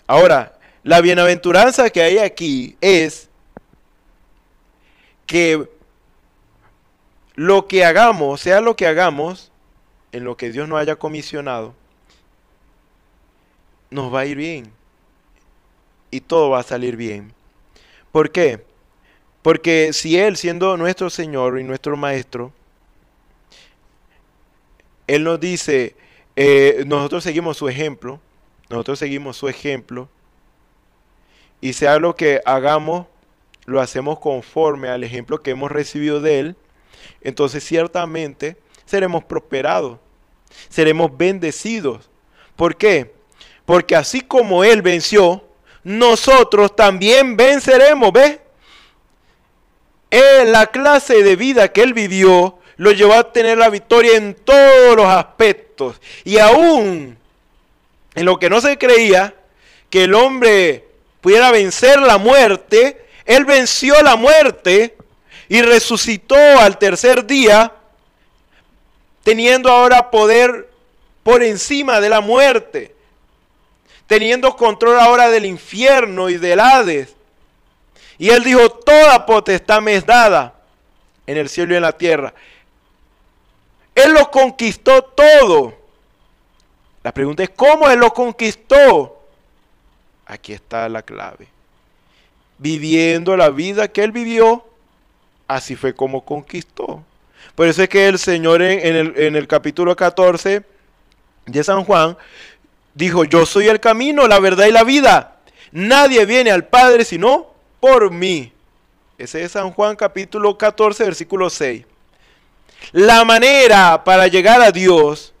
Speaker 1: Ahora, la bienaventuranza que hay aquí es que lo que hagamos, sea lo que hagamos, en lo que Dios nos haya comisionado, nos va a ir bien. Y todo va a salir bien. ¿Por qué? Porque si Él, siendo nuestro Señor y nuestro Maestro, Él nos dice, eh, nosotros seguimos su ejemplo, nosotros seguimos su ejemplo, y sea lo que hagamos, lo hacemos conforme al ejemplo que hemos recibido de Él, entonces ciertamente seremos prosperados, seremos bendecidos. ¿Por qué? Porque así como Él venció, nosotros también venceremos, ¿ves? la clase de vida que Él vivió lo llevó a tener la victoria en todos los aspectos. Y aún en lo que no se creía, que el hombre pudiera vencer la muerte, Él venció la muerte y resucitó al tercer día, teniendo ahora poder por encima de la muerte, teniendo control ahora del infierno y del Hades. Y él dijo, toda potestad me es dada en el cielo y en la tierra. Él lo conquistó todo. La pregunta es, ¿cómo él lo conquistó? Aquí está la clave. Viviendo la vida que él vivió Así fue como conquistó. Por eso es que el Señor en, el, el capítulo 14 de San Juan dijo, yo soy el camino, la verdad y la vida. Nadie viene al Padre sino por mí. Ese es San Juan capítulo 14, versículo 6. La manera para llegar a Dios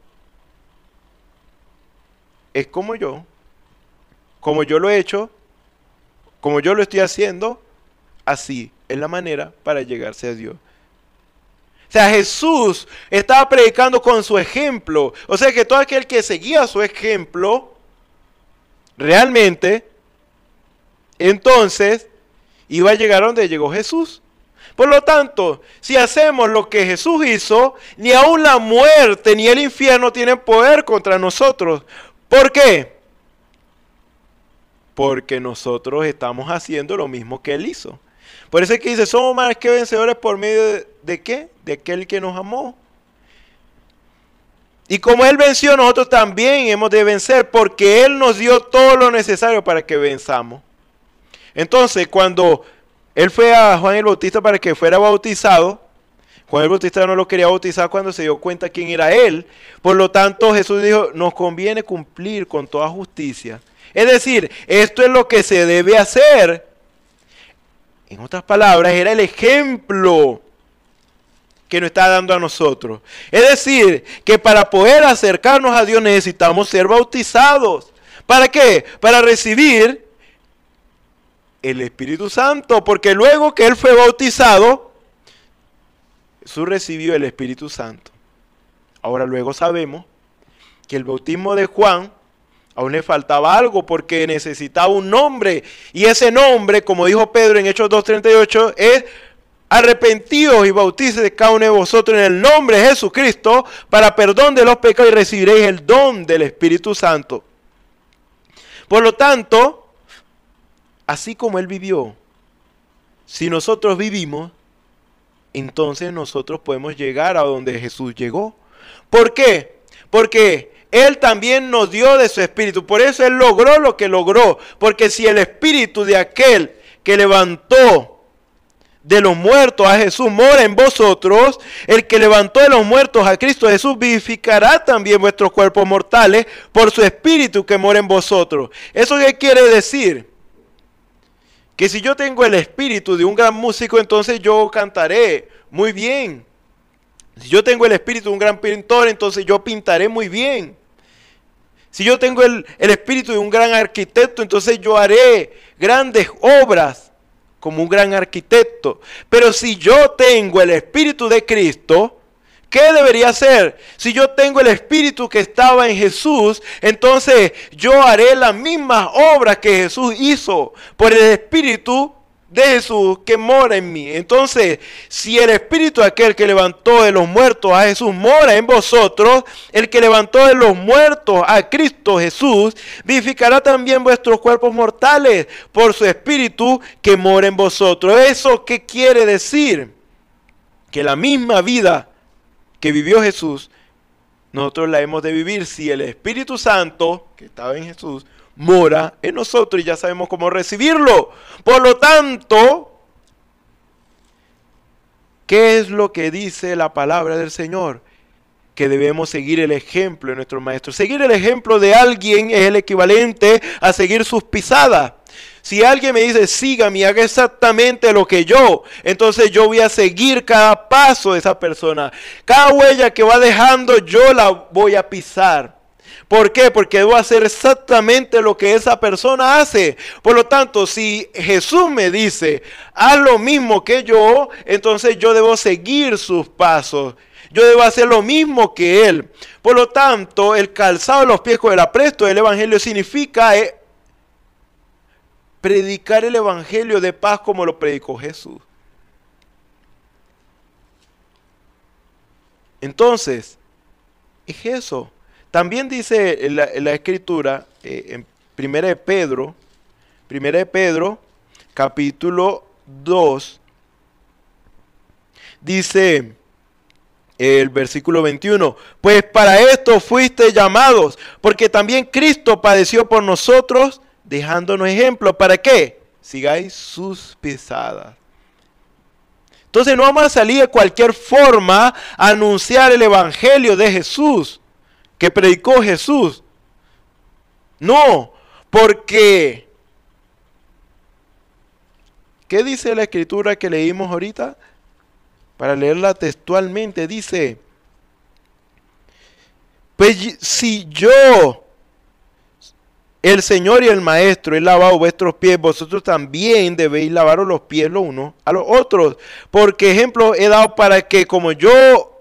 Speaker 1: es como yo, como yo lo he hecho, como yo lo estoy haciendo, así es la manera para llegarse a Dios. O sea, Jesús estaba predicando con su ejemplo. O sea que todo aquel que seguía su ejemplo, realmente, entonces, iba a llegar a donde llegó Jesús. Por lo tanto, si hacemos lo que Jesús hizo, ni aún la muerte ni el infierno tienen poder contra nosotros. ¿Por qué? Porque nosotros estamos haciendo lo mismo que Él hizo. Por eso es que dice, somos más que vencedores por medio de, qué? De aquel que nos amó. Y como Él venció, nosotros también hemos de vencer porque Él nos dio todo lo necesario para que venzamos. Entonces, cuando Él fue a Juan el Bautista para que fuera bautizado, Juan el Bautista no lo quería bautizar cuando se dio cuenta quién era Él. Por lo tanto, Jesús dijo, nos conviene cumplir con toda justicia. Es decir, esto es lo que se debe hacer en otras palabras, era el ejemplo que nos está dando a nosotros. Es decir, que para poder acercarnos a Dios necesitamos ser bautizados. ¿Para qué? Para recibir el Espíritu Santo, porque luego que Él fue bautizado, Jesús recibió el Espíritu Santo. Ahora luego sabemos que el bautismo de Juan Aún le faltaba algo porque necesitaba un nombre. Y ese nombre, como dijo Pedro en Hechos 2.38, es arrepentidos y bautices cada uno de vosotros en el nombre de Jesucristo para perdón de los pecados y recibiréis el don del Espíritu Santo. Por lo tanto, así como Él vivió, si nosotros vivimos, entonces nosotros podemos llegar a donde Jesús llegó. ¿Por qué? Porque él también nos dio de su espíritu. Por eso Él logró lo que logró. Porque si el espíritu de aquel que levantó de los muertos a Jesús mora en vosotros, el que levantó de los muertos a Cristo Jesús vivificará también vuestros cuerpos mortales por su espíritu que mora en vosotros. ¿Eso qué quiere decir? Que si yo tengo el espíritu de un gran músico, entonces yo cantaré muy bien. Si yo tengo el espíritu de un gran pintor, entonces yo pintaré muy bien. Si yo tengo el, espíritu de un gran arquitecto, entonces yo haré grandes obras como un gran arquitecto. Pero si yo tengo el espíritu de Cristo, ¿Qué debería hacer? Si yo tengo el espíritu que estaba en Jesús, entonces yo haré las mismas obras que Jesús hizo por el espíritu de Jesús que mora en mí. Entonces, si el espíritu aquel que levantó de los muertos a Jesús mora en vosotros, el que levantó de los muertos a Cristo Jesús, vivificará también vuestros cuerpos mortales por su espíritu que mora en vosotros. ¿Eso qué quiere decir? Que la misma vida que vivió Jesús, nosotros la hemos de vivir si el Espíritu Santo, que estaba en Jesús, mora en nosotros y ya sabemos cómo recibirlo. Por lo tanto, ¿qué es lo que dice la palabra del Señor? que debemos seguir el ejemplo de nuestro maestro. Seguir el ejemplo de alguien es el equivalente a seguir sus pisadas. Si alguien me dice, sígame haga exactamente lo que yo, entonces yo voy a seguir cada paso de esa persona. Cada huella que va dejando, yo la voy a pisar. ¿Por qué? Porque debo hacer exactamente lo que esa persona hace. Por lo tanto, si Jesús me dice, haz lo mismo que yo, entonces yo debo seguir sus pasos. Yo debo hacer lo mismo que Él. Por lo tanto, el calzado de los pies con el apresto del Evangelio significa eh, predicar el Evangelio de paz como lo predicó Jesús. Entonces, es eso. También dice la, la escritura eh, en Primera de Pedro, Primera de Pedro, capítulo 2, dice el versículo 21, pues para esto fuiste llamados, porque también Cristo padeció por nosotros, dejándonos ejemplo, ¿para qué? Sigáis sus pesadas. Entonces no vamos a salir de cualquier forma a anunciar el Evangelio de Jesús que predicó Jesús. No, porque ¿Qué dice la escritura que leímos ahorita? Para leerla textualmente dice, pues si yo, el Señor y el Maestro, he lavado vuestros pies, vosotros también debéis lavaros los pies los unos a los otros, porque ejemplo he dado para que como yo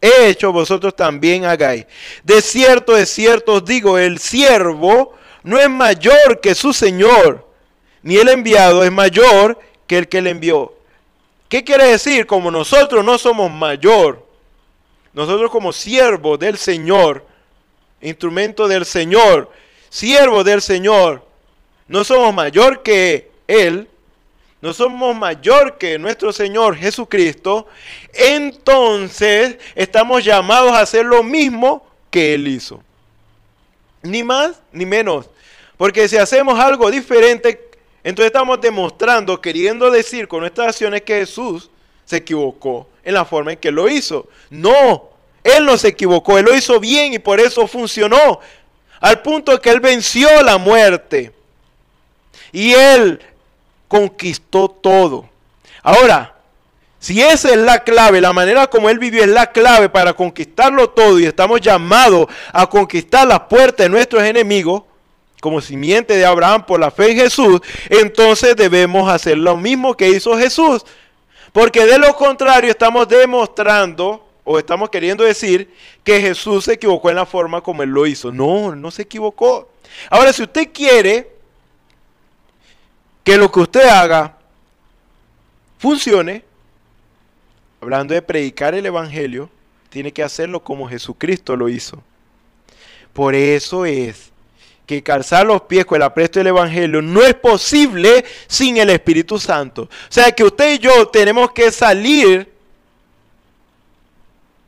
Speaker 1: he hecho, vosotros también hagáis. De cierto, de cierto os digo, el siervo no es mayor que su Señor, ni el enviado es mayor que el que le envió. ¿Qué quiere decir? Como nosotros no somos mayor, nosotros como siervo del Señor, instrumento del Señor, siervo del Señor, no somos mayor que Él, no somos mayor que nuestro Señor Jesucristo, entonces estamos llamados a hacer lo mismo que Él hizo. Ni más ni menos. Porque si hacemos algo diferente, entonces estamos demostrando, queriendo decir con nuestras acciones que Jesús se equivocó en la forma en que lo hizo. No, Él no se equivocó, Él lo hizo bien y por eso funcionó. Al punto que Él venció la muerte. Y Él conquistó todo. Ahora, si esa es la clave, la manera como él vivió es la clave para conquistarlo todo y estamos llamados a conquistar la puerta de nuestros enemigos, como simiente de Abraham por la fe en Jesús, entonces debemos hacer lo mismo que hizo Jesús. Porque de lo contrario estamos demostrando o estamos queriendo decir que Jesús se equivocó en la forma como él lo hizo. No, no se equivocó. Ahora, si usted quiere que lo que usted haga funcione, hablando de predicar el Evangelio, tiene que hacerlo como Jesucristo lo hizo. Por eso es que calzar los pies con el apresto del Evangelio no es posible sin el Espíritu Santo. O sea que usted y yo tenemos que salir,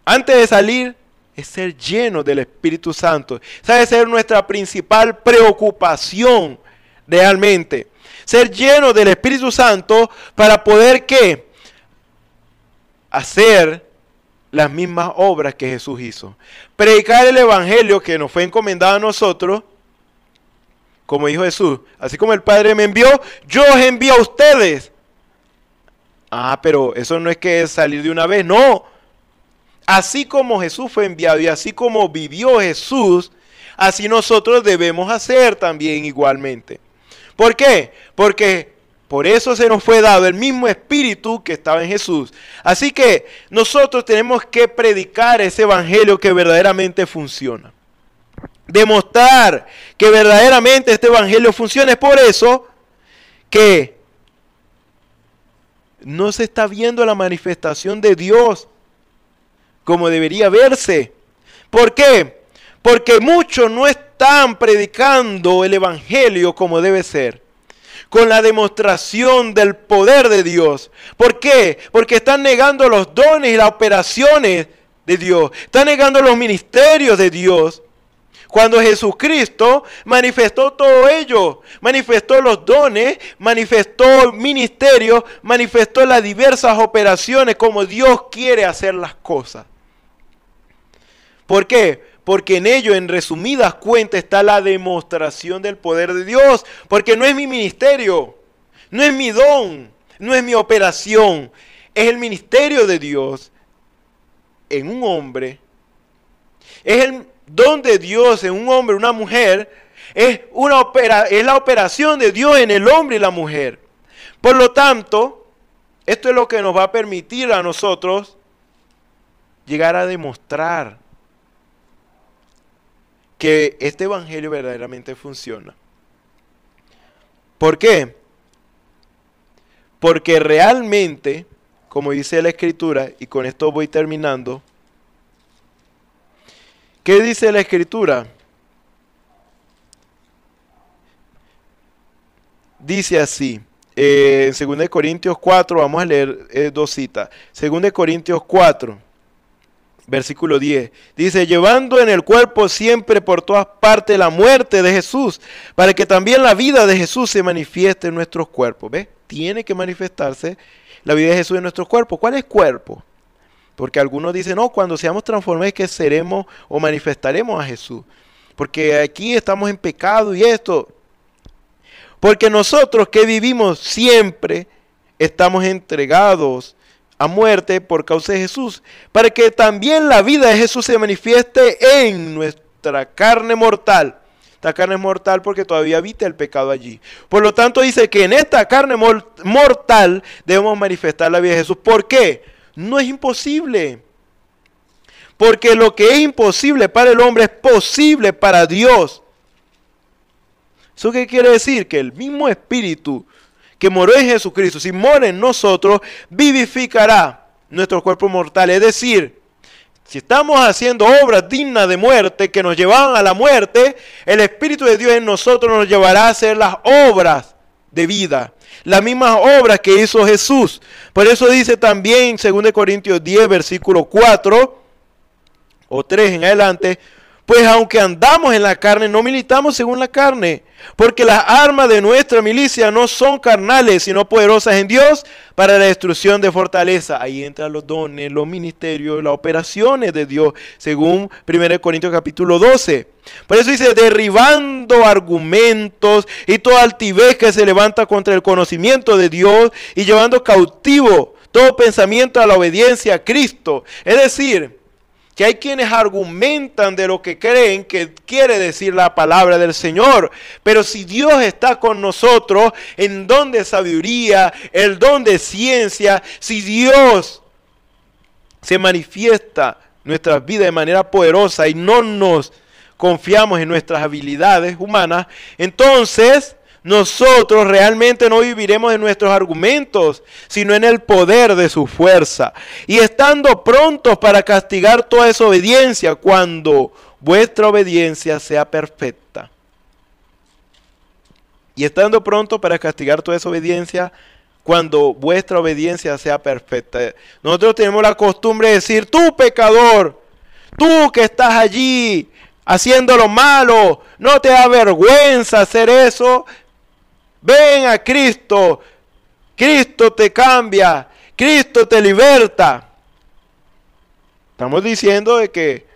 Speaker 1: antes de salir, es ser lleno del Espíritu Santo. Esa debe ser nuestra principal preocupación realmente ser lleno del Espíritu Santo para poder qué? Hacer las mismas obras que Jesús hizo. Predicar el Evangelio que nos fue encomendado a nosotros, como dijo Jesús, así como el Padre me envió, yo os envío a ustedes. Ah, pero eso no es que salir de una vez, no. Así como Jesús fue enviado y así como vivió Jesús, así nosotros debemos hacer también igualmente. ¿Por qué? Porque por eso se nos fue dado el mismo espíritu que estaba en Jesús. Así que nosotros tenemos que predicar ese evangelio que verdaderamente funciona. Demostrar que verdaderamente este evangelio funciona. Es por eso que no se está viendo la manifestación de Dios como debería verse. ¿Por qué? Porque muchos no están están predicando el Evangelio como debe ser. Con la demostración del poder de Dios. ¿Por qué? Porque están negando los dones y las operaciones de Dios. Están negando los ministerios de Dios. Cuando Jesucristo manifestó todo ello, manifestó los dones, manifestó el ministerio, manifestó las diversas operaciones como Dios quiere hacer las cosas. ¿Por qué? porque en ello, en resumidas cuentas, está la demostración del poder de Dios, porque no es mi ministerio, no es mi don, no es mi operación, es el ministerio de Dios en un hombre, es el don de Dios en un hombre, una mujer, es, una opera, es la operación de Dios en el hombre y la mujer. Por lo tanto, esto es lo que nos va a permitir a nosotros llegar a demostrar que este evangelio verdaderamente funciona. ¿Por qué? Porque realmente, como dice la escritura, y con esto voy terminando, ¿qué dice la escritura? Dice así, eh, en 2 Corintios 4, vamos a leer eh, dos citas, 2 Corintios 4, versículo 10. Dice, llevando en el cuerpo siempre por todas partes la muerte de Jesús, para que también la vida de Jesús se manifieste en nuestros cuerpos. ¿Ves? Tiene que manifestarse la vida de Jesús en nuestros cuerpos. ¿Cuál es cuerpo? Porque algunos dicen, no, cuando seamos transformados es que seremos o manifestaremos a Jesús. Porque aquí estamos en pecado y esto. Porque nosotros que vivimos siempre estamos entregados a muerte por causa de Jesús, para que también la vida de Jesús se manifieste en nuestra carne mortal. Esta carne es mortal porque todavía habita el pecado allí. Por lo tanto dice que en esta carne mortal debemos manifestar la vida de Jesús. ¿Por qué? No es imposible. Porque lo que es imposible para el hombre es posible para Dios. ¿Eso qué quiere decir? Que el mismo espíritu que moró en Jesucristo, si mora en nosotros, vivificará nuestro cuerpo mortal. Es decir, si estamos haciendo obras dignas de muerte que nos llevan a la muerte, el Espíritu de Dios en nosotros nos llevará a hacer las obras de vida. Las mismas obras que hizo Jesús. Por eso dice también 2 Corintios 10, versículo 4 o 3 en adelante, pues aunque andamos en la carne, no militamos según la carne, porque las armas de nuestra milicia no son carnales, sino poderosas en Dios para la destrucción de fortaleza. Ahí entran los dones, los ministerios, las operaciones de Dios, según 1 Corintios capítulo 12. Por eso dice, derribando argumentos y toda altivez que se levanta contra el conocimiento de Dios y llevando cautivo todo pensamiento a la obediencia a Cristo. Es decir, que hay quienes argumentan de lo que creen que quiere decir la palabra del Señor. Pero si Dios está con nosotros, ¿en dónde sabiduría? ¿El don de ciencia? Si Dios se manifiesta nuestra vida de manera poderosa y no nos confiamos en nuestras habilidades humanas, entonces nosotros realmente no viviremos en nuestros argumentos, sino en el poder de su fuerza. Y estando prontos para castigar toda desobediencia cuando vuestra obediencia sea perfecta. Y estando prontos para castigar toda desobediencia cuando vuestra obediencia sea perfecta. Nosotros tenemos la costumbre de decir, tú pecador, tú que estás allí haciendo lo malo, no te da vergüenza hacer eso, Ven a Cristo. Cristo te cambia. Cristo te liberta. Estamos diciendo de que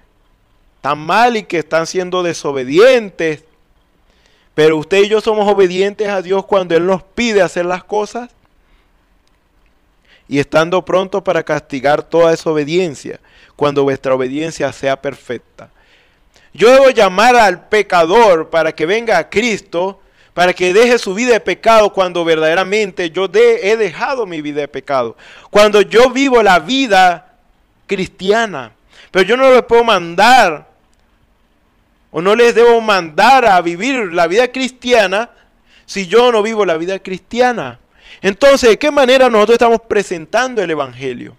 Speaker 1: están mal y que están siendo desobedientes. Pero usted y yo somos obedientes a Dios cuando Él nos pide hacer las cosas y estando pronto para castigar toda desobediencia, cuando vuestra obediencia sea perfecta. Yo debo llamar al pecador para que venga a Cristo para que deje su vida de pecado cuando verdaderamente yo he dejado mi vida de pecado. Cuando yo vivo la vida cristiana, pero yo no les puedo mandar o no les debo mandar a vivir la vida cristiana si yo no vivo la vida cristiana. Entonces, ¿de qué manera nosotros estamos presentando el Evangelio?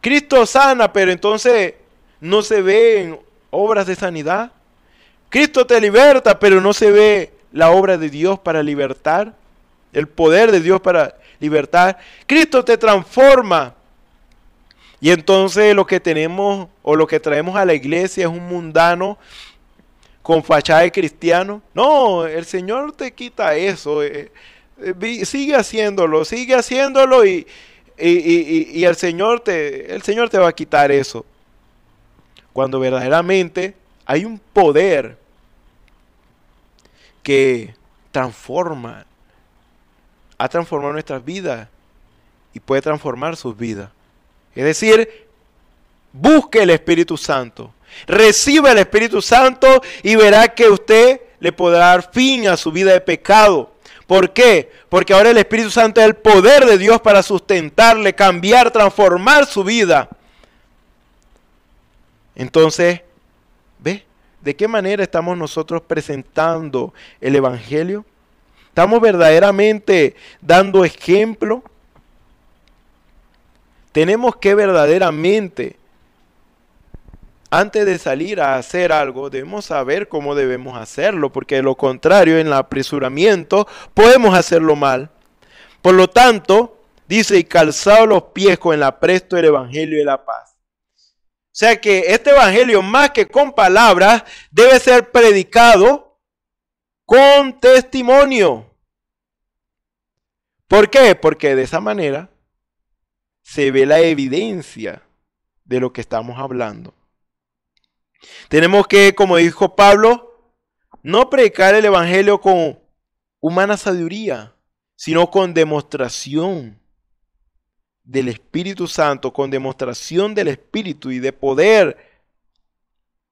Speaker 1: Cristo sana, pero entonces no se ven obras de sanidad. Cristo te liberta, pero no se ve la obra de Dios para libertar, el poder de Dios para libertar. Cristo te transforma. Y entonces lo que tenemos o lo que traemos a la iglesia es un mundano con fachada de cristiano. No, el Señor te quita eso. Eh, eh, sigue haciéndolo, sigue haciéndolo y, y, el, Señor te, el Señor te va a quitar eso. Cuando verdaderamente hay un poder que transforma, ha transformado nuestras vidas y puede transformar sus vidas. Es decir, busque el Espíritu Santo, reciba el Espíritu Santo y verá que usted le podrá dar fin a su vida de pecado. ¿Por qué? Porque ahora el Espíritu Santo es el poder de Dios para sustentarle, cambiar, transformar su vida. Entonces, ¿De qué manera estamos nosotros presentando el Evangelio? ¿Estamos verdaderamente dando ejemplo? Tenemos que verdaderamente, antes de salir a hacer algo, debemos saber cómo debemos hacerlo, porque de lo contrario, en el apresuramiento, podemos hacerlo mal. Por lo tanto, dice, y calzado los pies con el apresto del Evangelio y la paz. O sea que este evangelio, más que con palabras, debe ser predicado con testimonio. ¿Por qué? Porque de esa manera se ve la evidencia de lo que estamos hablando. Tenemos que, como dijo Pablo, no predicar el evangelio con humana sabiduría, sino con demostración del Espíritu Santo, con demostración del Espíritu y de poder.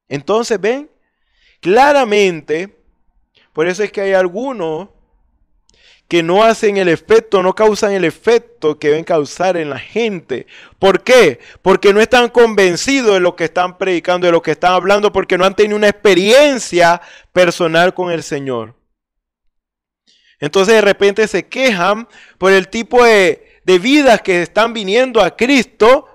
Speaker 1: Entonces, ven, claramente, por eso es que hay algunos que no hacen el efecto, no causan el efecto que deben causar en la gente. ¿Por qué? Porque no están convencidos de lo que están predicando, de lo que están hablando, porque no han tenido una experiencia personal con el Señor. Entonces de repente se quejan por el tipo de de vidas que están viniendo a Cristo.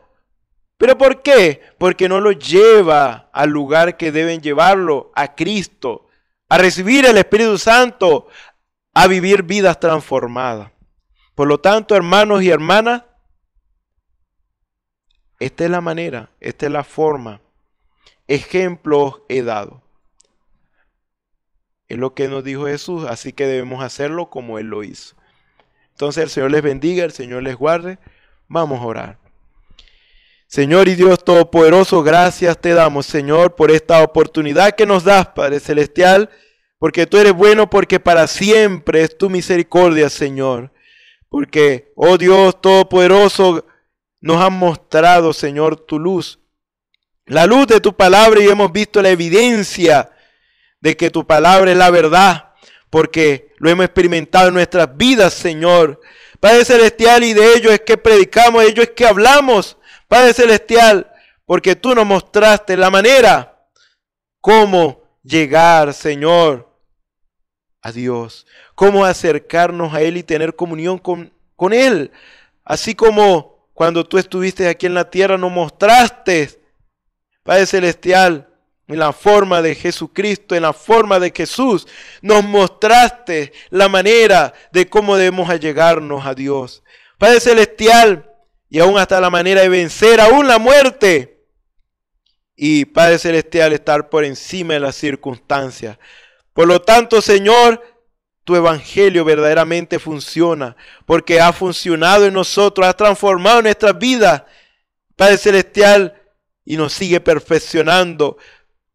Speaker 1: ¿Pero por qué? Porque no lo lleva al lugar que deben llevarlo, a Cristo, a recibir el Espíritu Santo, a vivir vidas transformadas. Por lo tanto, hermanos y hermanas, esta es la manera, esta es la forma. Ejemplos he dado. Es lo que nos dijo Jesús, así que debemos hacerlo como Él lo hizo. Entonces el Señor les bendiga, el Señor les guarde. Vamos a orar. Señor y Dios Todopoderoso, gracias te damos, Señor, por esta oportunidad que nos das, Padre Celestial, porque tú eres bueno, porque para siempre es tu misericordia, Señor. Porque, oh Dios Todopoderoso, nos has mostrado, Señor, tu luz, la luz de tu palabra y hemos visto la evidencia de que tu palabra es la verdad porque lo hemos experimentado en nuestras vidas, Señor. Padre Celestial, y de ello es que predicamos, de ello es que hablamos, Padre Celestial, porque tú nos mostraste la manera, cómo llegar, Señor, a Dios, cómo acercarnos a Él y tener comunión con, con Él, así como cuando tú estuviste aquí en la tierra nos mostraste, Padre Celestial, en la forma de Jesucristo, en la forma de Jesús, nos mostraste la manera de cómo debemos allegarnos a Dios. Padre Celestial, y aún hasta la manera de vencer aún la muerte. Y Padre Celestial, estar por encima de las circunstancias. Por lo tanto, Señor, tu evangelio verdaderamente funciona, porque ha funcionado en nosotros, ha transformado nuestras vidas, Padre Celestial, y nos sigue perfeccionando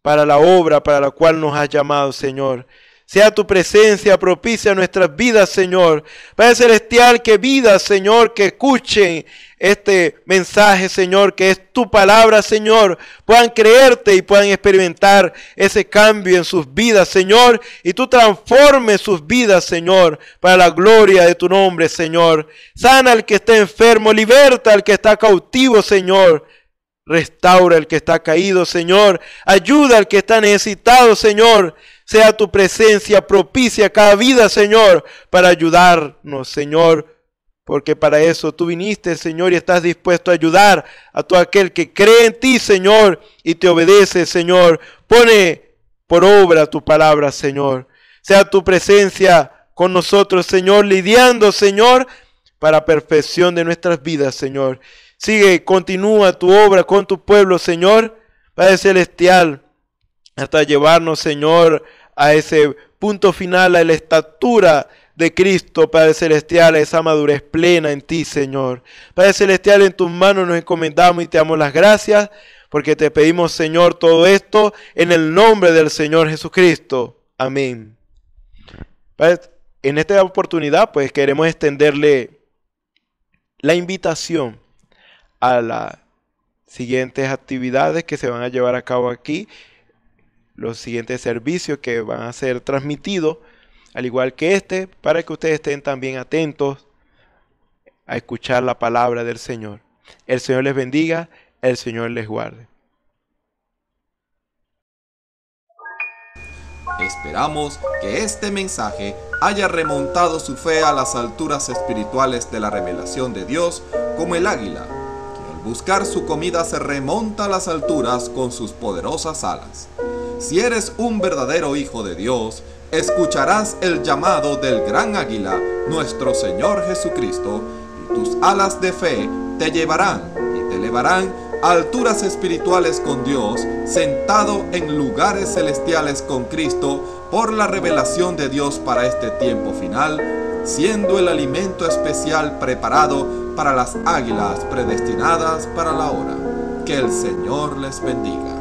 Speaker 1: para la obra para la cual nos has llamado, Señor. Sea tu presencia propicia a nuestras vidas, Señor. Padre Celestial, que vida, Señor, que escuchen este mensaje, Señor, que es tu palabra, Señor, puedan creerte y puedan experimentar ese cambio en sus vidas, Señor, y tú transformes sus vidas, Señor, para la gloria de tu nombre, Señor. Sana al que está enfermo, liberta al que está cautivo, Señor. Restaura el que está caído, Señor. Ayuda al que está necesitado, Señor. Sea tu presencia propicia cada vida, Señor, para ayudarnos, Señor. Porque para eso tú viniste, Señor, y estás dispuesto a ayudar a todo aquel que cree en ti, Señor, y te obedece, Señor. Pone por obra tu palabra, Señor. Sea tu presencia con nosotros, Señor, lidiando, Señor, para perfección de nuestras vidas, Señor. Sigue, continúa tu obra con tu pueblo, Señor, Padre Celestial, hasta llevarnos, Señor, a ese punto final, a la estatura de Cristo, Padre Celestial, a esa madurez plena en ti, Señor. Padre Celestial, en tus manos nos encomendamos y te damos las gracias, porque te pedimos, Señor, todo esto en el nombre del Señor Jesucristo. Amén. en esta oportunidad, pues queremos extenderle la invitación a las siguientes actividades que se van a llevar a cabo aquí, los siguientes servicios que van a ser transmitidos, al igual que este, para que ustedes estén también atentos a escuchar la palabra del Señor. El Señor les bendiga, el Señor les guarde. Esperamos
Speaker 2: que este mensaje haya remontado su fe a las alturas espirituales de la revelación de Dios como el águila buscar su comida se remonta a las alturas con sus poderosas alas. Si eres un verdadero hijo de Dios, escucharás el llamado del gran águila, nuestro Señor Jesucristo, y tus alas de fe te llevarán y te elevarán a alturas espirituales con Dios, sentado en lugares celestiales con Cristo, por la revelación de Dios para este tiempo final siendo el alimento especial preparado para las águilas predestinadas para la hora. Que el Señor les bendiga.